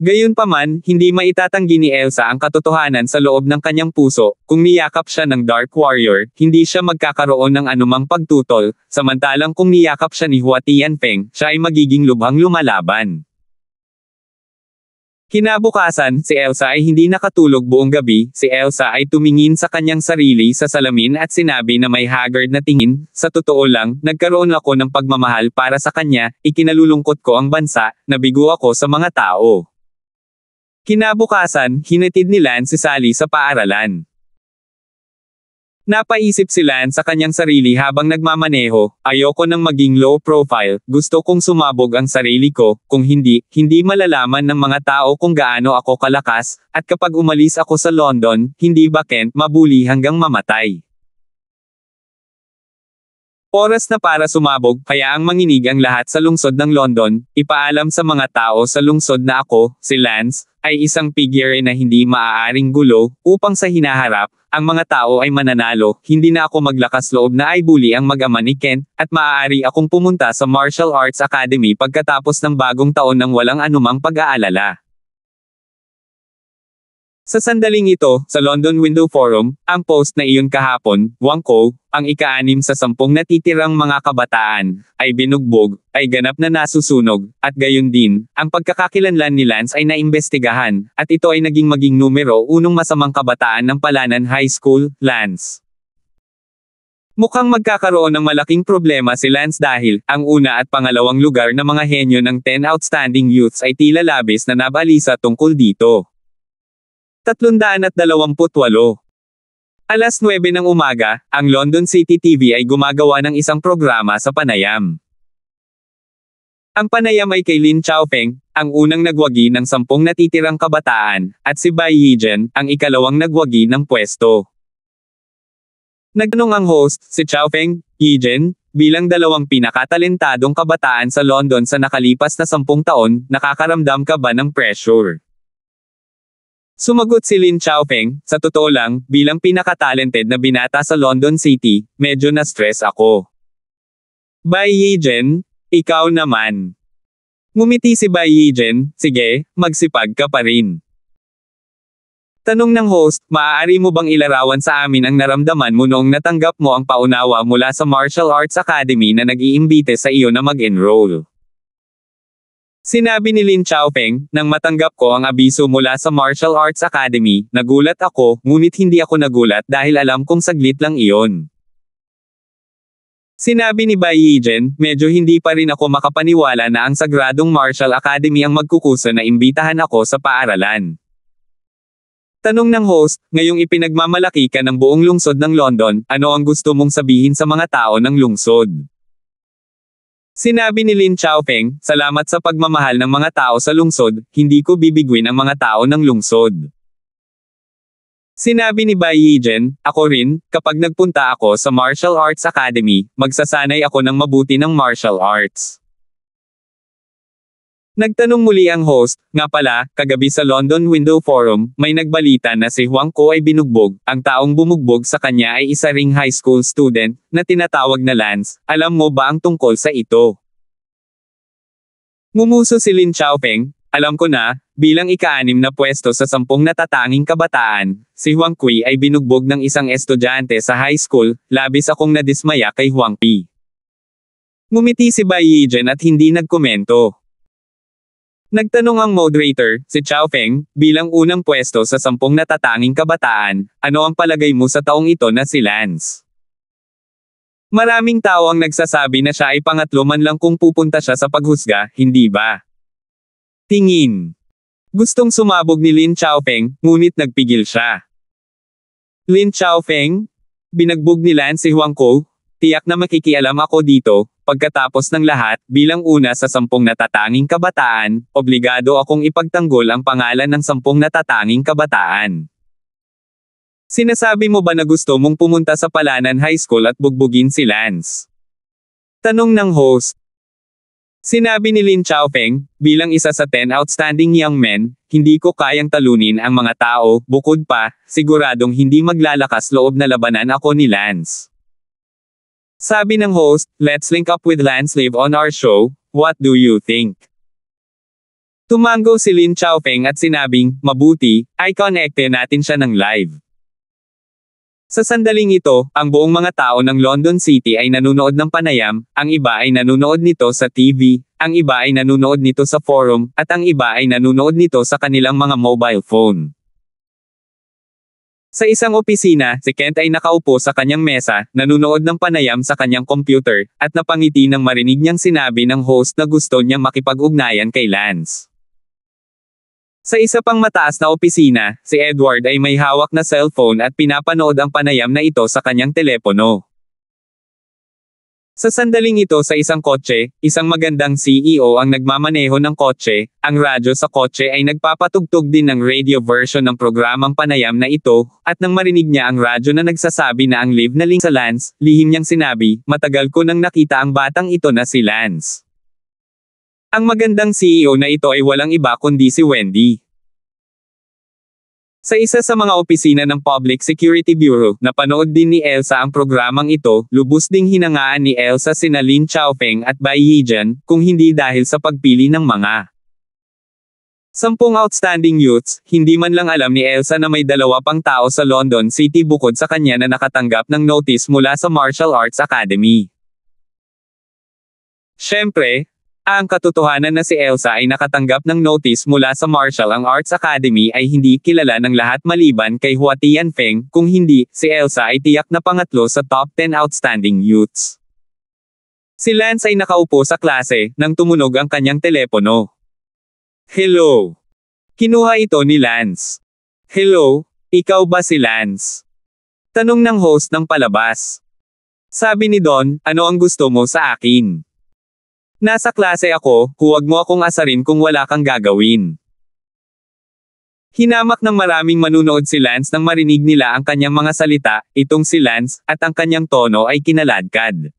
Gayunpaman, hindi maitatanggi ni Elsa ang katotohanan sa loob ng kanyang puso, kung niyakap siya ng Dark Warrior, hindi siya magkakaroon ng anumang pagtutol, samantalang kung niyakap siya ni Hua Tianfeng, siya ay magiging lubhang lumalaban. Kinabukasan, si Elsa ay hindi nakatulog buong gabi, si Elsa ay tumingin sa kanyang sarili sa salamin at sinabi na may haggard na tingin, sa totoo lang, nagkaroon ako ng pagmamahal para sa kanya, ikinalulungkot ko ang bansa, nabigo ako sa mga tao. Kinabukasan, hinatid ni Lan si Sally sa paaralan. Napaisip si Lance sa kanyang sarili habang nagmamaneho, ayoko nang maging low profile, gusto kong sumabog ang sarili ko, kung hindi, hindi malalaman ng mga tao kung gaano ako kalakas, at kapag umalis ako sa London, hindi ba Kent mabuli hanggang mamatay. Oras na para sumabog, hayaang manginig ang lahat sa lungsod ng London, ipaalam sa mga tao sa lungsod na ako, si Lance, ay isang figure na hindi maaaring gulo, upang sa hinaharap, ang mga tao ay mananalo, hindi na ako maglakas loob na ay bully ang mag-ama ni Ken, at maaari akong pumunta sa Martial Arts Academy pagkatapos ng bagong taon ng walang anumang pag-aalala. Sa sandaling ito, sa London Window Forum, ang post na iyon kahapon, Wangko, ang ika ikaanim sa sampung natitirang mga kabataan, ay binugbog, ay ganap na nasusunog, at gayon din, ang pagkakakilanlan ni Lance ay naimbestigahan, at ito ay naging maging numero unong masamang kabataan ng Palanan High School, Lance. Mukhang magkakaroon ng malaking problema si Lance dahil, ang una at pangalawang lugar na mga henyo ng 10 outstanding youths ay tila labis na nabalisa tungkol dito. 328. Alas 9 ng umaga, ang London City TV ay gumagawa ng isang programa sa Panayam. Ang Panayam ay kay Lin Chaofeng, ang unang nagwagi ng sampung natitirang kabataan, at si Bai Yijen, ang ikalawang nagwagi ng pwesto. Nagtanong ang host, si Chaofeng, Yijen, bilang dalawang pinakatalentadong kabataan sa London sa nakalipas na sampung taon, nakakaramdam ka ba ng pressure? Sumagot si Lin Chaopeng, sa totoo lang, bilang pinaka-talented na binata sa London City, medyo na-stress ako. Bai Yijen, ikaw naman. Ngumiti si Bai Yijen, sige, magsipag ka pa rin. Tanong ng host, maaari mo bang ilarawan sa amin ang naramdaman mo noong natanggap mo ang paunawa mula sa Martial Arts Academy na nag-iimbite sa iyo na mag-enroll? Sinabi ni Lin Chaopeng, nang matanggap ko ang abiso mula sa Martial Arts Academy, nagulat ako, ngunit hindi ako nagulat dahil alam kong saglit lang iyon. Sinabi ni Bai Yijen, medyo hindi pa rin ako makapaniwala na ang Sagradong Martial Academy ang magkukusa na imbitahan ako sa paaralan. Tanong ng host, ngayong ipinagmamalaki ka ng buong lungsod ng London, ano ang gusto mong sabihin sa mga tao ng lungsod? Sinabi ni Lin Chaopeng, salamat sa pagmamahal ng mga tao sa lungsod, hindi ko bibiguin ang mga tao ng lungsod. Sinabi ni Bai Yijen, ako rin, kapag nagpunta ako sa Martial Arts Academy, magsasanay ako ng mabuti ng martial arts. Nagtanong muli ang host, nga pala, kagabi sa London Window Forum, may nagbalita na si Huang Ko ay binugbog. Ang taong bumugbog sa kanya ay isa ring high school student, na tinatawag na Lance. Alam mo ba ang tungkol sa ito? Ngumuso si Lin Xiaopeng, alam ko na, bilang ika ikaanim na pwesto sa sampung natatanging kabataan, si Huang Kui ay binugbog ng isang estudyante sa high school, labis akong nadismaya kay Huang Pi. Ngumiti si Bai Yijen at hindi nagkomento. Nagtanong ang moderator, si Chao Feng, bilang unang pwesto sa sampung natatanging kabataan, ano ang palagay mo sa taong ito na si Lance? Maraming tao ang nagsasabi na siya ay pangatlo man lang kung pupunta siya sa paghusga, hindi ba? Tingin. Gustong sumabog ni Lin Chaofeng, ngunit nagpigil siya. Lin Chaofeng? Binagbog ni Lance si Huang Ko, tiyak na makikialam ako dito, Pagkatapos ng lahat, bilang una sa sampung natatanging kabataan, obligado akong ipagtanggol ang pangalan ng sampung natatanging kabataan. Sinasabi mo ba na gusto mong pumunta sa Palanan High School at bugbugin si Lance? Tanong ng host. Sinabi ni Lin Chaofeng, bilang isa sa 10 outstanding young men, hindi ko kayang talunin ang mga tao, bukod pa, siguradong hindi maglalakas loob na labanan ako ni Lance. Sabi ng host, let's link up with Lance Live on our show, what do you think? Tumango si Lin Chaofeng at sinabing, mabuti, ay connecte natin siya ng live. Sa sandaling ito, ang buong mga tao ng London City ay nanonood ng panayam, ang iba ay nanonood nito sa TV, ang iba ay nanonood nito sa forum, at ang iba ay nanonood nito sa kanilang mga mobile phone. Sa isang opisina, si Kent ay nakaupo sa kanyang mesa, nanunood ng panayam sa kanyang computer, at napangiti nang marinig niyang sinabi ng host na gusto niyang makipag-ugnayan kay Lance. Sa isa pang mataas na opisina, si Edward ay may hawak na cellphone at pinapanood ang panayam na ito sa kanyang telepono. Sa sandaling ito sa isang kotse, isang magandang CEO ang nagmamaneho ng kotse, ang radyo sa kotse ay nagpapatugtog din ng radio version ng programang panayam na ito, at nang marinig niya ang radyo na nagsasabi na ang live na link sa Lance, lihim niyang sinabi, matagal ko nang nakita ang batang ito na si Lance. Ang magandang CEO na ito ay walang iba kundi si Wendy. Sa isa sa mga opisina ng Public Security Bureau, napanood din ni Elsa ang programang ito, lubos ding hinangaan ni Elsa sina Lin Chaofeng at Bai Yijian, kung hindi dahil sa pagpili ng mga Sampung outstanding youths, hindi man lang alam ni Elsa na may dalawa pang tao sa London City bukod sa kanya na nakatanggap ng notice mula sa Martial Arts Academy. Siyempre, ang katotohanan na si Elsa ay nakatanggap ng notice mula sa Martial ang Arts Academy ay hindi kilala ng lahat maliban kay Hua Tianfeng, kung hindi, si Elsa ay tiyak na pangatlo sa top 10 outstanding youths. Si Lance ay nakaupo sa klase, nang tumunog ang kanyang telepono. Hello! Kinuha ito ni Lance. Hello, ikaw ba si Lance? Tanong ng host ng palabas. Sabi ni Don, ano ang gusto mo sa akin? Nasa klase ako, huwag mo akong asarin kung wala kang gagawin. Hinamak ng maraming manunood si Lance nang marinig nila ang kanyang mga salita, itong si Lance, at ang kanyang tono ay kinaladkad.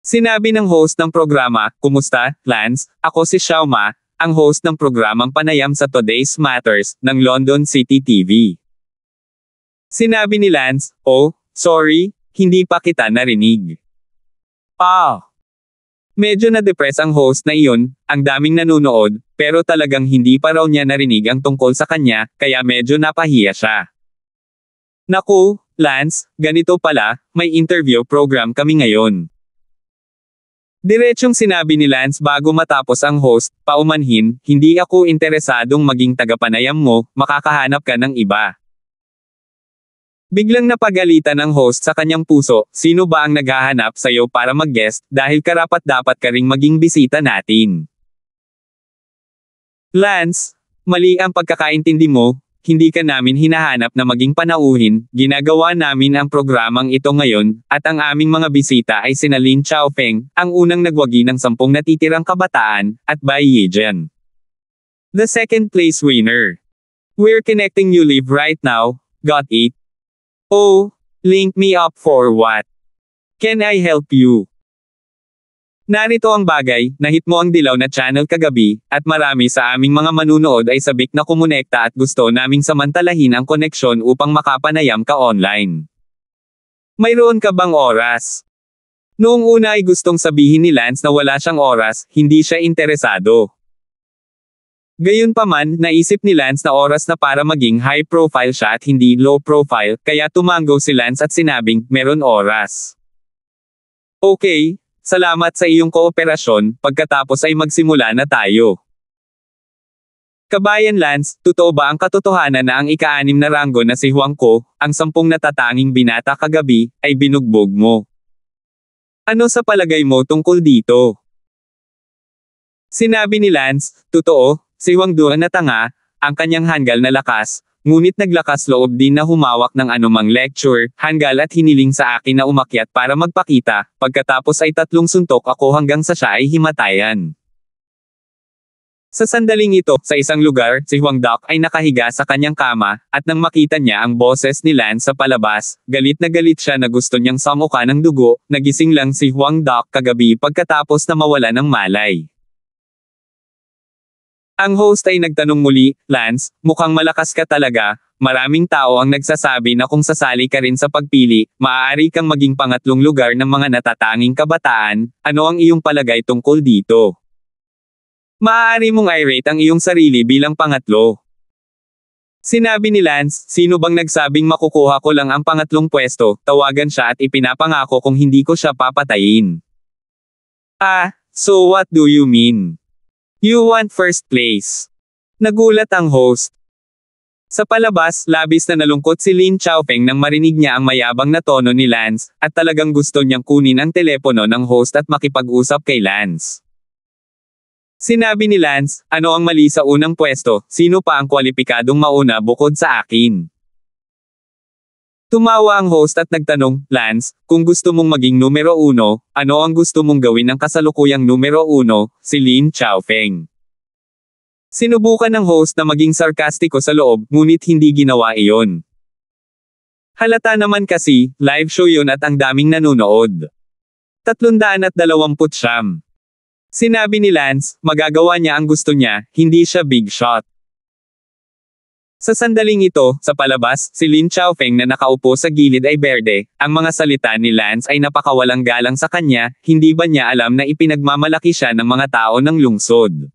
Sinabi ng host ng programa, Kumusta, Lance? Ako si Xiaoma, ang host ng programang panayam sa Today's Matters ng London City TV. Sinabi ni Lance, Oh, sorry, hindi pa kita narinig. Ah! Medyo na-depress ang host na iyon, ang daming nanonood, pero talagang hindi pa raw niya narinig ang tungkol sa kanya, kaya medyo napahiya siya. Naku, Lance, ganito pala, may interview program kami ngayon. Diretsyong sinabi ni Lance bago matapos ang host, paumanhin, hindi ako interesadong maging tagapanayam mo, makakahanap ka ng iba. Biglang napagalitan ng host sa kanyang puso, sino ba ang naghahanap sa'yo para mag-guest, dahil karapat dapat ka ring maging bisita natin. Lance, mali ang pagkakaintindi mo, hindi ka namin hinahanap na maging panauhin, ginagawa namin ang programang ito ngayon, at ang aming mga bisita ay sina Lin Chaofeng, ang unang nagwagi ng sampung natitirang kabataan, at Bai Yijian. The second place winner. We're connecting you live right now, got it? Oh, link me up for what? Can I help you? Narito ang bagay, nahit mo ang dilaw na channel kagabi, at marami sa aming mga manunood ay sabik na kumonekta at gusto naming samantalahin ang koneksyon upang makapanayam ka online. Mayroon ka bang oras? Noong una ay gustong sabihin ni Lance na wala siyang oras, hindi siya interesado. Gayunpaman, naisip ni Lance na oras na para maging high profile siya at hindi low profile, kaya tumango si Lance at sinabing, meron oras. Okay, salamat sa iyong kooperasyon, pagkatapos ay magsimula na tayo. Kabayan Lance, totoo ba ang katotohanan na ang ika-anim na ranggo na si Huang Ko, ang sampung natatanging binata kagabi, ay binugbog mo? Ano sa palagay mo tungkol dito? Sinabi ni Lance, totoo, Si Wangduan na tanga, ang kanyang hanggal na lakas, ngunit naglakas loob din na humawak ng anumang lecture, hanggal at hiniling sa akin na umakyat para magpakita, pagkatapos ay tatlong suntok ako hanggang sa siya ay himatayan. Sa sandaling ito, sa isang lugar, si Huang Doc ay nakahiga sa kanyang kama, at nang makita niya ang boses ni Lan sa palabas, galit na galit siya na gusto niyang samuka ng dugo, nagising lang si Huang Doc kagabi pagkatapos na mawala ng malay. Ang host ay nagtanong muli, Lance, mukhang malakas ka talaga, maraming tao ang nagsasabi na kung sasali ka rin sa pagpili, maaari kang maging pangatlong lugar ng mga natatanging kabataan, ano ang iyong palagay tungkol dito? Maaari mong irate ang iyong sarili bilang pangatlo. Sinabi ni Lance, sino bang nagsabing makukuha ko lang ang pangatlong pwesto, tawagan siya at ipinapangako kung hindi ko siya papatayin. Ah, so what do you mean? You want first place. Nagulat ang host. Sa palabas, labis na nalungkot si Lin Chaofeng nang marinig niya ang mayabang na tono ni Lance, at talagang gusto niyang kunin ang telepono ng host at makipag-usap kay Lance. Sinabi ni Lance, ano ang mali sa unang pwesto, sino pa ang kwalipikadong mauna bukod sa akin? Tumawa ang host at nagtanong, Lance, kung gusto mong maging numero uno, ano ang gusto mong gawin ng kasalukuyang numero uno, si Lin Chao Feng? Sinubukan ng host na maging sarkastiko sa loob, ngunit hindi ginawa iyon. Halata naman kasi, live show yun at ang daming nanonood. 320 siyam. Sinabi ni Lance, magagawa niya ang gusto niya, hindi siya big shot. Sa sandaling ito, sa palabas, si Lin Chaofeng na nakaupo sa gilid ay berde. Ang mga salita ni Lance ay napakawalang galang sa kanya, hindi ba niya alam na ipinagmamalaki siya ng mga tao ng lungsod.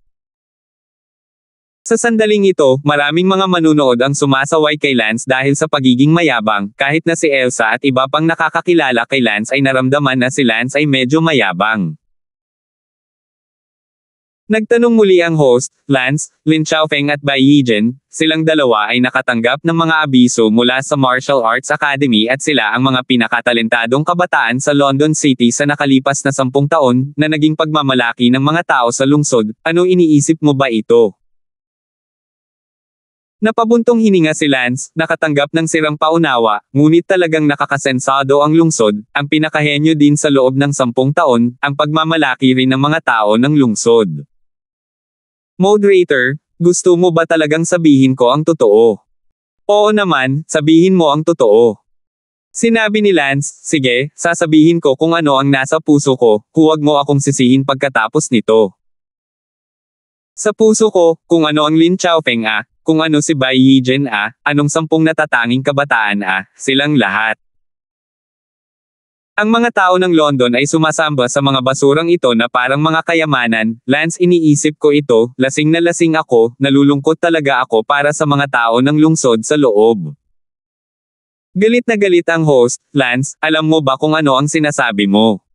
Sa sandaling ito, maraming mga manunood ang sumasaway kay Lance dahil sa pagiging mayabang, kahit na si Elsa at iba pang nakakakilala kay Lance ay naramdaman na si Lance ay medyo mayabang. Nagtanong muli ang host, Lance, Lin Xiaofeng at Bai Yijin, silang dalawa ay nakatanggap ng mga abiso mula sa Martial Arts Academy at sila ang mga pinakatalentadong kabataan sa London City sa nakalipas na sampung taon na naging pagmamalaki ng mga tao sa lungsod, ano iniisip mo ba ito? Napabuntong hininga si Lance, nakatanggap ng sirang paunawa, ngunit talagang nakakasensado ang lungsod, ang pinakahenyo din sa loob ng sampung taon, ang pagmamalaki rin ng mga tao ng lungsod. Moderator, gusto mo ba talagang sabihin ko ang totoo? Oo naman, sabihin mo ang totoo. Sinabi ni Lance, sige, sasabihin ko kung ano ang nasa puso ko, huwag mo akong sisihin pagkatapos nito. Sa puso ko, kung ano ang Lin Chaofeng ah, kung ano si Bai Yijin ah, anong sampung natatanging kabataan ah, silang lahat. Ang mga tao ng London ay sumasamba sa mga basurang ito na parang mga kayamanan, Lance iniisip ko ito, lasing na lasing ako, nalulungkot talaga ako para sa mga tao ng lungsod sa loob. Galit na galit ang host, Lance, alam mo ba kung ano ang sinasabi mo?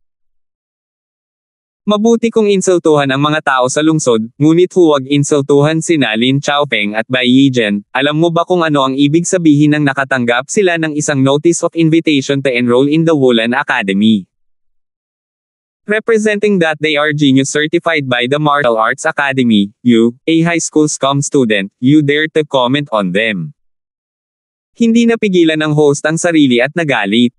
Mabuti kung insultuhan ang mga tao sa lungsod, ngunit huwag insultuhan sina Lin Chaopeng at Bai Yijen. Alam mo ba kung ano ang ibig sabihin ng nakatanggap sila ng isang notice of invitation to enroll in the Wulan Academy? Representing that they are genius certified by the Martial Arts Academy, you, a high school scum student, you dare to comment on them. Hindi napigilan ng host ang sarili at nagalit.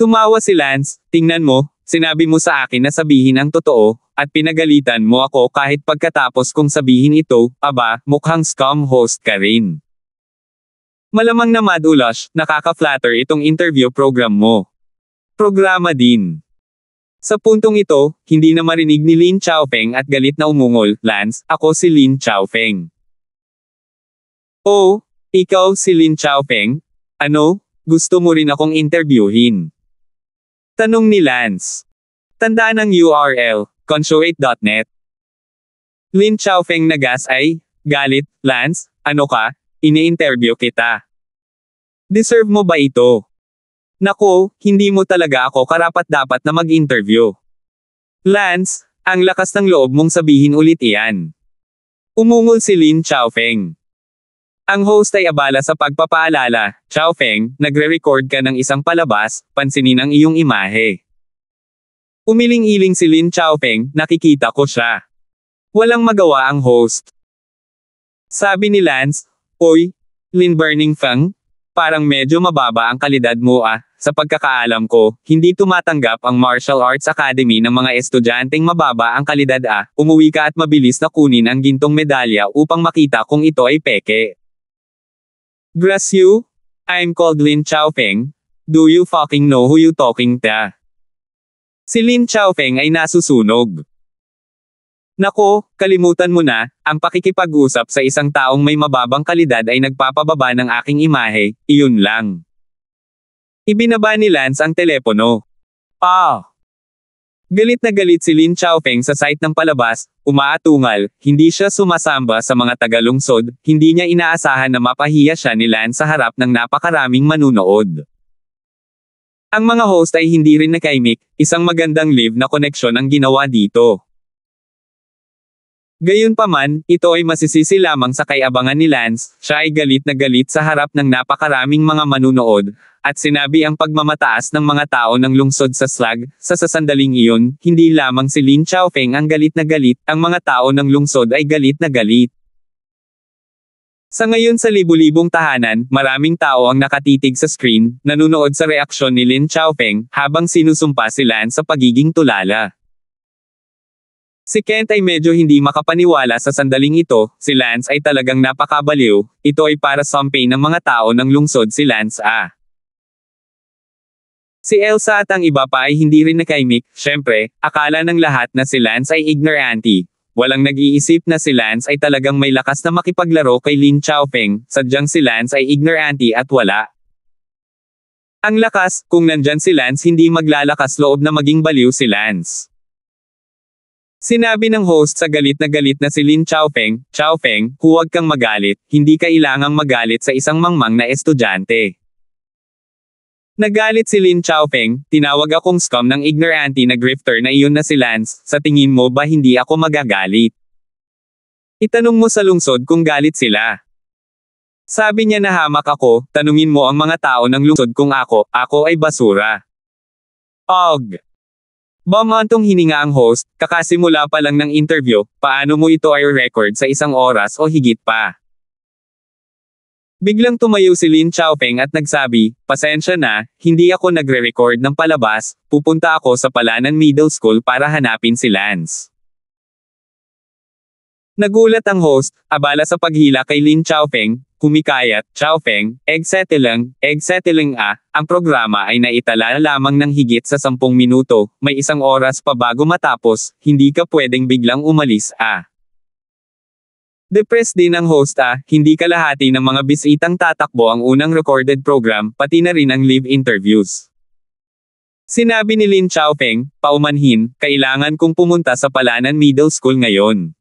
Tumawa si Lance, tingnan mo, Sinabi mo sa akin na sabihin ang totoo, at pinagalitan mo ako kahit pagkatapos kong sabihin ito, aba, mukhang scam host ka rin. Malamang na madulash, nakaka-flatter itong interview program mo. Programa din. Sa puntong ito, hindi na marinig ni Lin Chaofeng at galit na umungol, Lance, ako si Lin Chaofeng. Oh, ikaw si Lin Chaofeng? Ano, gusto mo rin akong interviewin? Tanong ni Lance. Tandaan ang URL, consuate.net. Lin Chaofeng Nagas ay, galit, Lance, ano ka, ini-interview kita. Deserve mo ba ito? Nako, hindi mo talaga ako karapat-dapat na mag-interview. Lance, ang lakas ng loob mong sabihin ulit iyan. Umungol si Lin Chaofeng. Ang host ay abala sa pagpapaalala, Chao Feng, nagre-record ka ng isang palabas, pansinin ang iyong imahe. Umiling-iling si Lin Chao Feng, nakikita ko siya. Walang magawa ang host. Sabi ni Lance, Oy, Lin Burning Fang, parang medyo mababa ang kalidad mo ah, sa pagkakaalam ko, hindi tumatanggap ang Martial Arts Academy ng mga estudyanteng mababa ang kalidad ah, umuwi ka at mabilis na kunin ang gintong medalya upang makita kung ito ay peke. Bless you? I'm called Lin Chaopeng. Do you fucking know who you talking to? Si Lin Chaopeng ay nasusunog. Nako, kalimutan mo na, ang pakikipag-usap sa isang taong may mababang kalidad ay nagpapababa ng aking imahe, iyon lang. Ibinaba ni Lance ang telepono. Ah! Galit na galit si Lin Chaofeng sa site ng palabas, umaatungal, hindi siya sumasamba sa mga tagalungsod, hindi niya inaasahan na mapahiya siya ni Lan sa harap ng napakaraming manunood. Ang mga host ay hindi rin nakaimik, isang magandang live na koneksyon ang ginawa dito. Gayunpaman, ito ay masisisi lamang sa kaiabangan ni Lance, siya ay galit na galit sa harap ng napakaraming mga manunood, at sinabi ang pagmamataas ng mga tao ng lungsod sa slag, sa sasandaling iyon, hindi lamang si Lin Chaofeng ang galit na galit, ang mga tao ng lungsod ay galit na galit. Sa ngayon sa libu-libong tahanan, maraming tao ang nakatitig sa screen, nanunood sa reaksyon ni Lin Chaofeng, habang sinusumpa si Lan sa pagiging tulala. Si Kent ay medyo hindi makapaniwala sa sandaling ito, si Lance ay talagang napakabaliw, ito ay para sampay ng mga tao ng lungsod si Lance A. Ah. Si Elsa at ang iba pa ay hindi rin nakaimik, syempre, akala ng lahat na si Lance ay ignorante. Walang nag-iisip na si Lance ay talagang may lakas na makipaglaro kay Lin Chaofeng, sadyang si Lance ay ignorante at wala. Ang lakas, kung nandyan si Lance hindi maglalakas loob na maging baliw si Lance. Sinabi ng host sa galit na galit na si Lin Chaofeng, Chaofeng, huwag kang magalit, hindi kailangang magalit sa isang mangmang na estudyante. Nagalit si Lin Chaopeng, tinawag akong scum ng ignorante na grifter na iyon na si Lance, sa tingin mo ba hindi ako magagalit? Itanong mo sa lungsod kung galit sila. Sabi niya na hamak ako, tanungin mo ang mga tao ng lungsod kung ako, ako ay basura. Og! Bumantong hininga ang host, kakasimula pa lang ng interview, paano mo ito ay record sa isang oras o higit pa. Biglang tumayo si Lin Chaopeng at nagsabi, pasensya na, hindi ako nagre-record ng palabas, pupunta ako sa Palanan Middle School para hanapin si Lance. Nagulat ang host, abala sa paghila kay Lin Chaopeng, kumikayat, Chaopeng, egsetelang, egsetelang a, ang programa ay naitala lamang ng higit sa 10 minuto, may isang oras pa bago matapos, hindi ka pwedeng biglang umalis a. Depressed din ang hosta, ah. hindi kalahati ng mga bisitang tatakbo ang unang recorded program, pati na rin ang live interviews. Sinabi ni Lin Chaopeng, paumanhin, kailangan kong pumunta sa Palanan Middle School ngayon.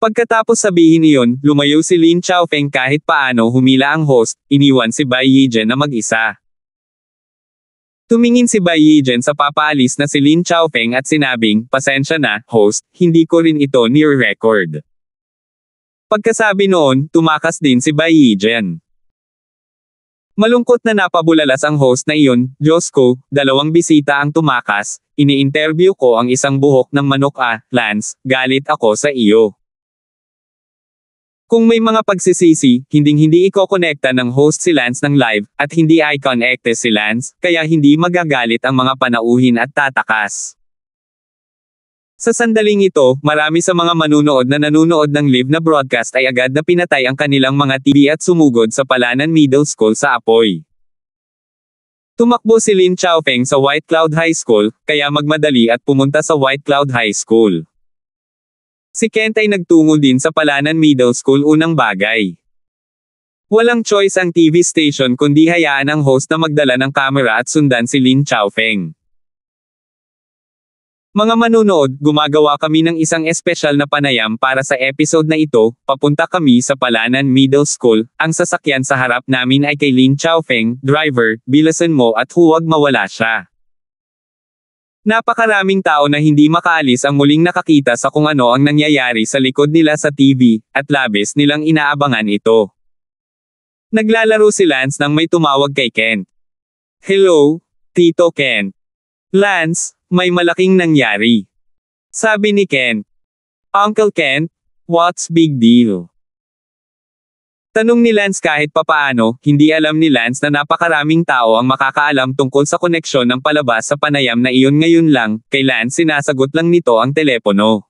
Pagkatapos sabihin iyon, lumayo si Lin Chaopeng kahit paano humila ang host, iniwan si Bai Yijen na mag-isa. Tumingin si Bai Yijen sa papaalis na si Lin Chaopeng at sinabing, pasensya na, host, hindi ko rin ito near record. Pagkasabi noon, tumakas din si Bai Yijian. Malungkot na napabulalas ang host na iyon, Diyos ko, dalawang bisita ang tumakas, ini-interview ko ang isang buhok ng manok ah, Lance, galit ako sa iyo. Kung may mga pagsisisi, hinding-hindi ikokonekta ng host si Lance ng live, at hindi i-connecte si Lance, kaya hindi magagalit ang mga panauhin at tatakas. Sa sandaling ito, marami sa mga manunood na nanunood ng live na broadcast ay agad na pinatay ang kanilang mga TV at sumugod sa Palanan Middle School sa apoy. Tumakbo si Lin Chaofeng sa White Cloud High School, kaya magmadali at pumunta sa White Cloud High School. Si Kent ay nagtungo din sa Palanan Middle School unang bagay. Walang choice ang TV station kundi hayaan ang host na magdala ng kamera at sundan si Lin Chaofeng. Mga manunood, gumagawa kami ng isang espesyal na panayam para sa episode na ito, papunta kami sa Palanan Middle School, ang sasakyan sa harap namin ay kay Lin Chaofeng, driver, bilasan mo at huwag mawala siya. Napakaraming tao na hindi makaalis ang muling nakakita sa kung ano ang nangyayari sa likod nila sa TV, at labis nilang inaabangan ito. Naglalaro si Lance nang may tumawag kay Kent. Hello, Tito Ken. Lance, may malaking nangyari. Sabi ni Ken, Uncle Ken, what's big deal? Tanong ni Lance kahit papaano, hindi alam ni Lance na napakaraming tao ang makakaalam tungkol sa koneksyon ng palabas sa panayam na iyon ngayon lang, kay Lance sinasagot lang nito ang telepono.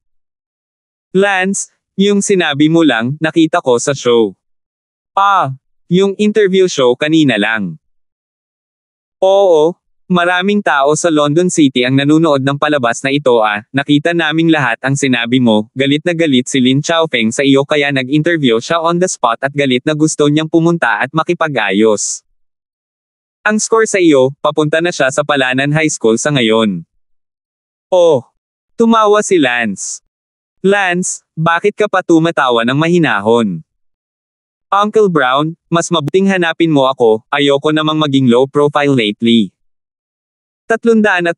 Lance, yung sinabi mo lang, nakita ko sa show. Ah, yung interview show kanina lang. Oo, Maraming tao sa London City ang nanunood ng palabas na ito ah, nakita naming lahat ang sinabi mo, galit na galit si Lin Chaofeng sa iyo kaya nag-interview siya on the spot at galit na gusto niyang pumunta at makipagayos. Ang score sa iyo, papunta na siya sa Palanan High School sa ngayon. Oh! Tumawa si Lance. Lance, bakit ka pa tumatawa ng mahinahon? Uncle Brown, mas mabuting hanapin mo ako, ayoko namang maging low profile lately. 330.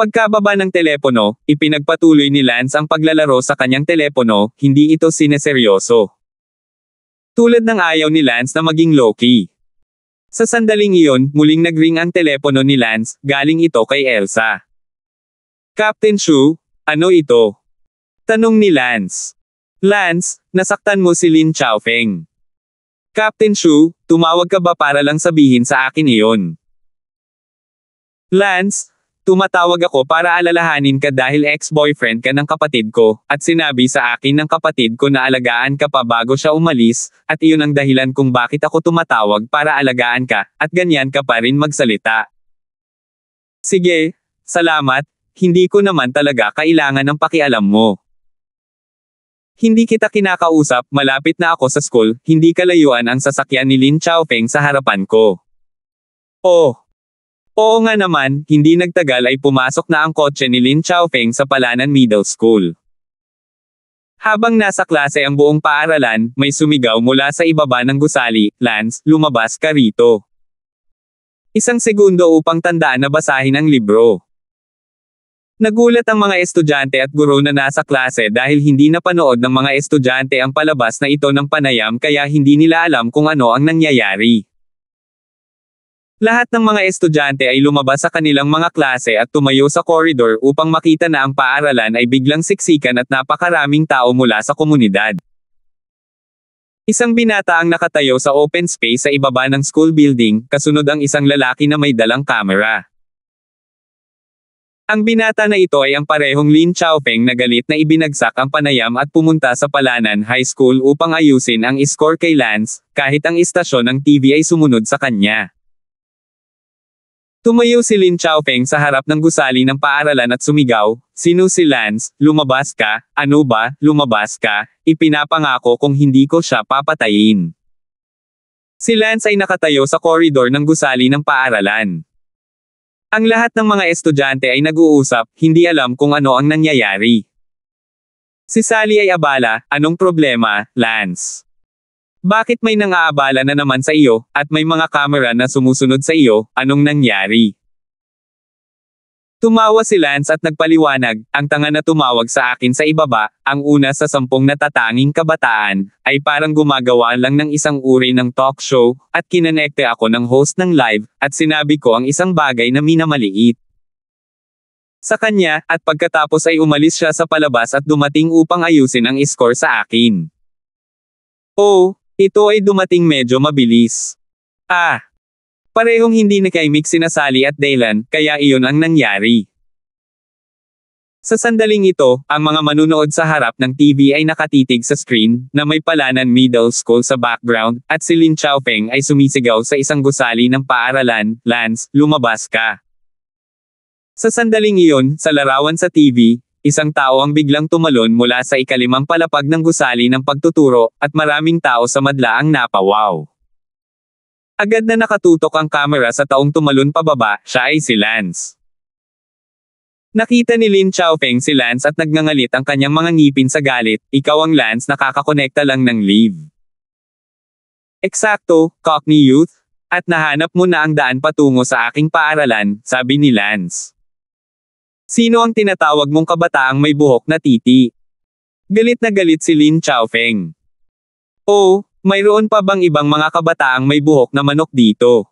Pagkababa ng telepono, ipinagpatuloy ni Lance ang paglalaro sa kanyang telepono, hindi ito sineseryoso. Tulad ng ayaw ni Lance na maging low Sa sandaling iyon, muling nagring ang telepono ni Lance, galing ito kay Elsa. Captain Shu, ano ito? Tanong ni Lance. Lance, nasaktan mo si Lin Chaofeng. Captain Shu, tumawag ka ba para lang sabihin sa akin iyon? Lance, tumatawag ako para alalahanin ka dahil ex-boyfriend ka ng kapatid ko, at sinabi sa akin ng kapatid ko na alagaan ka pa bago siya umalis, at iyon ang dahilan kung bakit ako tumatawag para alagaan ka, at ganyan ka pa rin magsalita. Sige, salamat, hindi ko naman talaga kailangan ng pakialam mo. Hindi kita kinakausap, malapit na ako sa school, hindi kalayuan ang sasakyan ni Lin Chaofeng sa harapan ko. Oh, Oo nga naman, hindi nagtagal ay pumasok na ang kotse ni Lin Chaofeng sa Palanan Middle School. Habang nasa klase ang buong paaralan, may sumigaw mula sa ibaba ng gusali, Lance, lumabas ka rito. Isang segundo upang tandaan na basahin ang libro. Nagulat ang mga estudyante at guro na nasa klase dahil hindi napanood ng mga estudyante ang palabas na ito ng panayam kaya hindi nila alam kung ano ang nangyayari. Lahat ng mga estudyante ay lumabas sa kanilang mga klase at tumayo sa koridor upang makita na ang paaralan ay biglang siksikan at napakaraming tao mula sa komunidad. Isang binata ang nakatayo sa open space sa ibaba ng school building, kasunod ang isang lalaki na may dalang kamera. Ang binata na ito ay ang parehong Lin Chaofeng na galit na ibinagsak ang panayam at pumunta sa Palanan High School upang ayusin ang score kay Lance, kahit ang istasyon ng TV ay sumunod sa kanya. Tumayo si Lin Chaopeng sa harap ng gusali ng paaralan at sumigaw, Sino si Lance, lumabas ka, ano ba, lumabas ka, ipinapangako kung hindi ko siya papatayin. Si Lance ay nakatayo sa koridor ng gusali ng paaralan. Ang lahat ng mga estudyante ay nag-uusap, hindi alam kung ano ang nangyayari. Si Sally ay abala, anong problema, Lance? Bakit may nangaabala na naman sa iyo, at may mga kamera na sumusunod sa iyo, anong nangyari? Tumawa si Lance at nagpaliwanag, ang tanga na tumawag sa akin sa ibaba, ang una sa sampung natatanging kabataan, ay parang gumagawa lang ng isang uri ng talk show, at kinanekte ako ng host ng live, at sinabi ko ang isang bagay na minamaliit. Sa kanya, at pagkatapos ay umalis siya sa palabas at dumating upang ayusin ang score sa akin. Oh, ito ay dumating medyo mabilis. Ah! Parehong hindi na kay Mick sinasali at Dylan, kaya iyon ang nangyari. Sa sandaling ito, ang mga manunood sa harap ng TV ay nakatitig sa screen, na may palanan middle school sa background, at si Lin Chaofeng ay sumisigaw sa isang gusali ng paaralan, Lance, lumabas ka. Sa sandaling iyon, sa larawan sa TV, Isang tao ang biglang tumalon mula sa ikalimang palapag ng gusali ng pagtuturo, at maraming tao sa madla ang napawaw. Agad na nakatutok ang kamera sa taong tumalon pababa, siya ay si Lance. Nakita ni Lin Chaofeng si Lance at nagngangalit ang kanyang mga ngipin sa galit, ikaw ang Lance nakakakonekta lang ng leave. Eksakto, Cockney Youth, at nahanap mo na ang daan patungo sa aking paaralan, sabi ni Lance. Sino ang tinatawag mong kabataang may buhok na titi? Galit na galit si Lin Chaofeng. Oh, mayroon pa bang ibang mga kabataang may buhok na manok dito?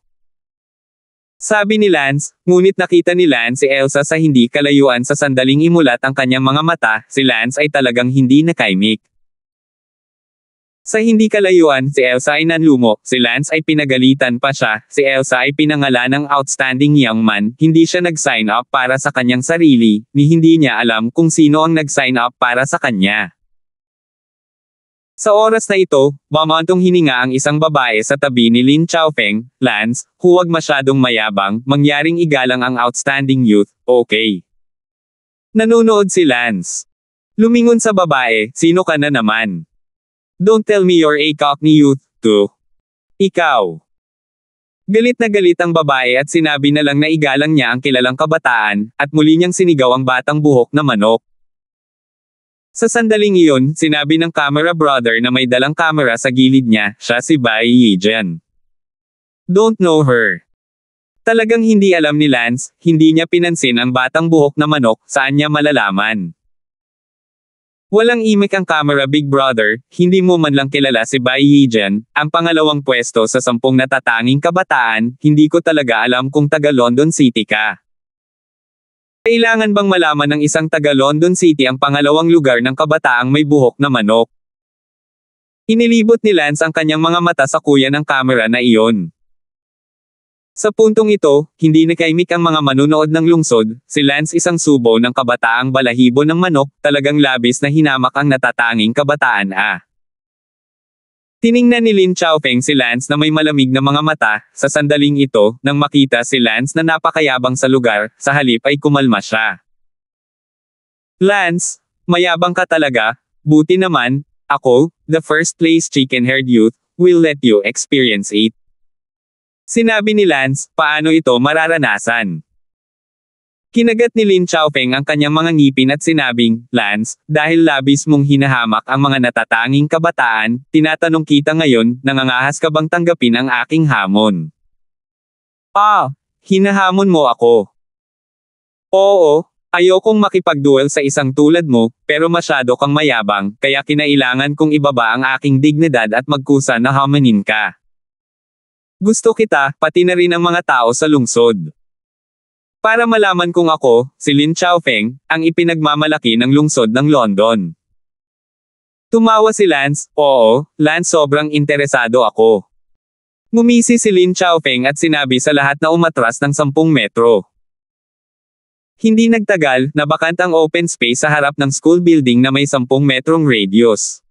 Sabi ni Lance, ngunit nakita ni Lance si Elsa sa hindi kalayuan sa sandaling imulat ang kanyang mga mata, si Lance ay talagang hindi nakaimik. Sa hindi kalayuan, si Elsa ay nanlumo, si Lance ay pinagalitan pa siya, si Elsa ay pinangalan ng outstanding young man, hindi siya nag-sign up para sa kanyang sarili, ni hindi niya alam kung sino ang nag-sign up para sa kanya. Sa oras na ito, mamantong hininga ang isang babae sa tabi ni Lin Chaofeng, Lance, huwag masyadong mayabang, mangyaring igalang ang outstanding youth, okay. Nanonood si Lance. Lumingon sa babae, sino ka na naman? Don't tell me you're a cockney youth, too. Ikaw. Galit na galit ang babae at sinabi na lang na igalang niya ang kilalang kabataan, at muli niyang sinigaw ang batang buhok na manok. Sa sandaling iyon, sinabi ng camera brother na may dalang camera sa gilid niya, siya si Bai Yijian. Don't know her. Talagang hindi alam ni Lance, hindi niya pinansin ang batang buhok na manok, saan niya malalaman. Walang imik ang camera Big Brother, hindi mo man lang kilala si Bai Yijan, ang pangalawang pwesto sa sampung natatanging kabataan, hindi ko talaga alam kung taga London City ka. Kailangan bang malaman ng isang taga London City ang pangalawang lugar ng kabataang may buhok na manok? Inilibot ni Lance ang kanyang mga mata sa kuya ng camera na iyon. Sa puntong ito, hindi nakaimik ang mga manunood ng lungsod, si Lance isang subo ng kabataang balahibo ng manok, talagang labis na hinamak ang natatanging kabataan ah. Tiningnan ni Lin Chaofeng si Lance na may malamig na mga mata, sa sandaling ito, nang makita si Lance na napakayabang sa lugar, sa halip ay kumalma siya. Lance, mayabang ka talaga, buti naman, ako, the first place chicken haired youth, will let you experience it. Sinabi ni Lance, paano ito mararanasan? Kinagat ni Lin Chaofeng ang kanyang mga ngipin at sinabing, Lance, dahil labis mong hinahamak ang mga natatanging kabataan, tinatanong kita ngayon, nangangahas ka bang tanggapin ang aking hamon? Ah, hinahamon mo ako. Oo, ayokong makipagduel sa isang tulad mo, pero masyado kang mayabang, kaya kinailangan kong ibaba ang aking dignidad at magkusa na hamanin ka. Gusto kita, pati na rin ang mga tao sa lungsod. Para malaman kung ako, si Lin Chaofeng, ang ipinagmamalaki ng lungsod ng London. Tumawa si Lance, oo, Lance sobrang interesado ako. Ngumisi si Lin Chaofeng at sinabi sa lahat na umatras ng 10 metro. Hindi nagtagal, nabakant ang open space sa harap ng school building na may 10 metrong radius.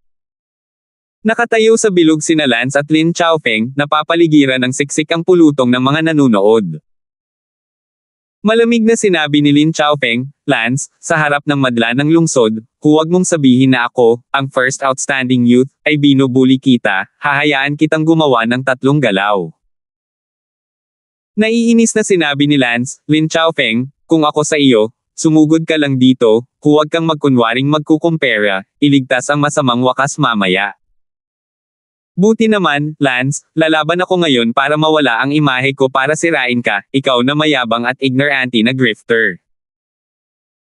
Nakatayo sa bilog sina Lance at Lin Chaofeng, napapaligiran ng siksik ang pulutong ng mga nanunood. Malamig na sinabi ni Lin Chaofeng, Lance, sa harap ng madla ng lungsod, huwag mong sabihin na ako, ang first outstanding youth, ay binubuli kita, hahayaan kitang gumawa ng tatlong galaw. Naiinis na sinabi ni Lance, Lin Chaofeng, kung ako sa iyo, sumugod ka lang dito, huwag kang magkunwaring magkukumpera, iligtas ang masamang wakas mamaya. Buti naman, Lance, lalaban ako ngayon para mawala ang imahe ko para sirain ka, ikaw na mayabang at ignorante na grifter.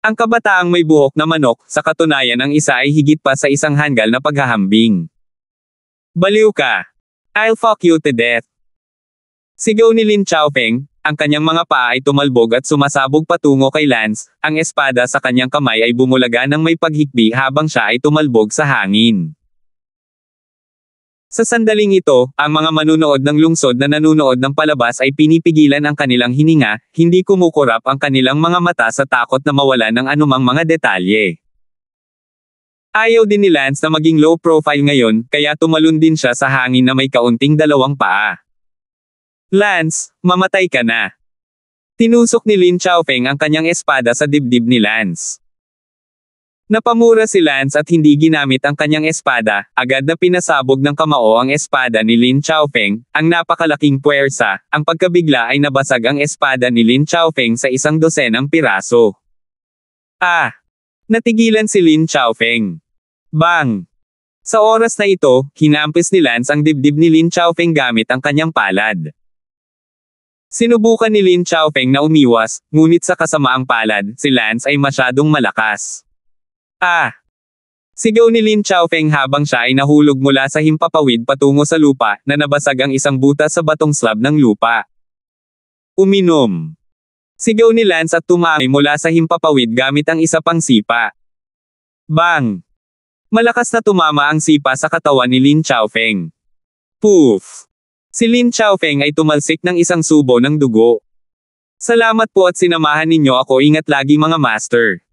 Ang kabataang may buhok na manok, sa katunayan ang isa ay higit pa sa isang hanggal na paghahambing. Baliw ka! I'll fuck you to death! Sigaw ni Lin Chaopeng, ang kanyang mga paa ay tumalbog at sumasabog patungo kay Lance, ang espada sa kanyang kamay ay bumulaga ng may paghikbi habang siya ay tumalbog sa hangin. Sa sandaling ito, ang mga manunood ng lungsod na nanunood ng palabas ay pinipigilan ang kanilang hininga, hindi kumukurap ang kanilang mga mata sa takot na mawala ng anumang mga detalye. Ayaw din ni Lance na maging low profile ngayon, kaya tumalon din siya sa hangin na may kaunting dalawang paa. Lance, mamatay ka na. Tinusok ni Lin Chaofeng ang kanyang espada sa dibdib ni Lance. Napamura si Lance at hindi ginamit ang kanyang espada, agad na pinasabog ng kamao ang espada ni Lin Chaofeng, ang napakalaking puwersa, ang pagkabigla ay nabasag ang espada ni Lin Chaofeng sa isang dosenang piraso. Ah! Natigilan si Lin Chaofeng. Bang! Sa oras na ito, hinampis ni Lance ang dibdib ni Lin Chaofeng gamit ang kanyang palad. Sinubukan ni Lin Chaofeng na umiwas, ngunit sa kasamaang palad, si Lance ay masyadong malakas. Ah! Sigaw ni Lin Chaofeng habang siya ay nahulog mula sa himpapawid patungo sa lupa, na nabasag ang isang buta sa batong slab ng lupa. Uminom! Sigaw ni Lance at tumami mula sa himpapawid gamit ang isa pang sipa. Bang! Malakas na tumama ang sipa sa katawan ni Lin Chaofeng. Poof! Si Lin Chaofeng ay tumalsik ng isang subo ng dugo. Salamat po at sinamahan ninyo ako ingat lagi mga master.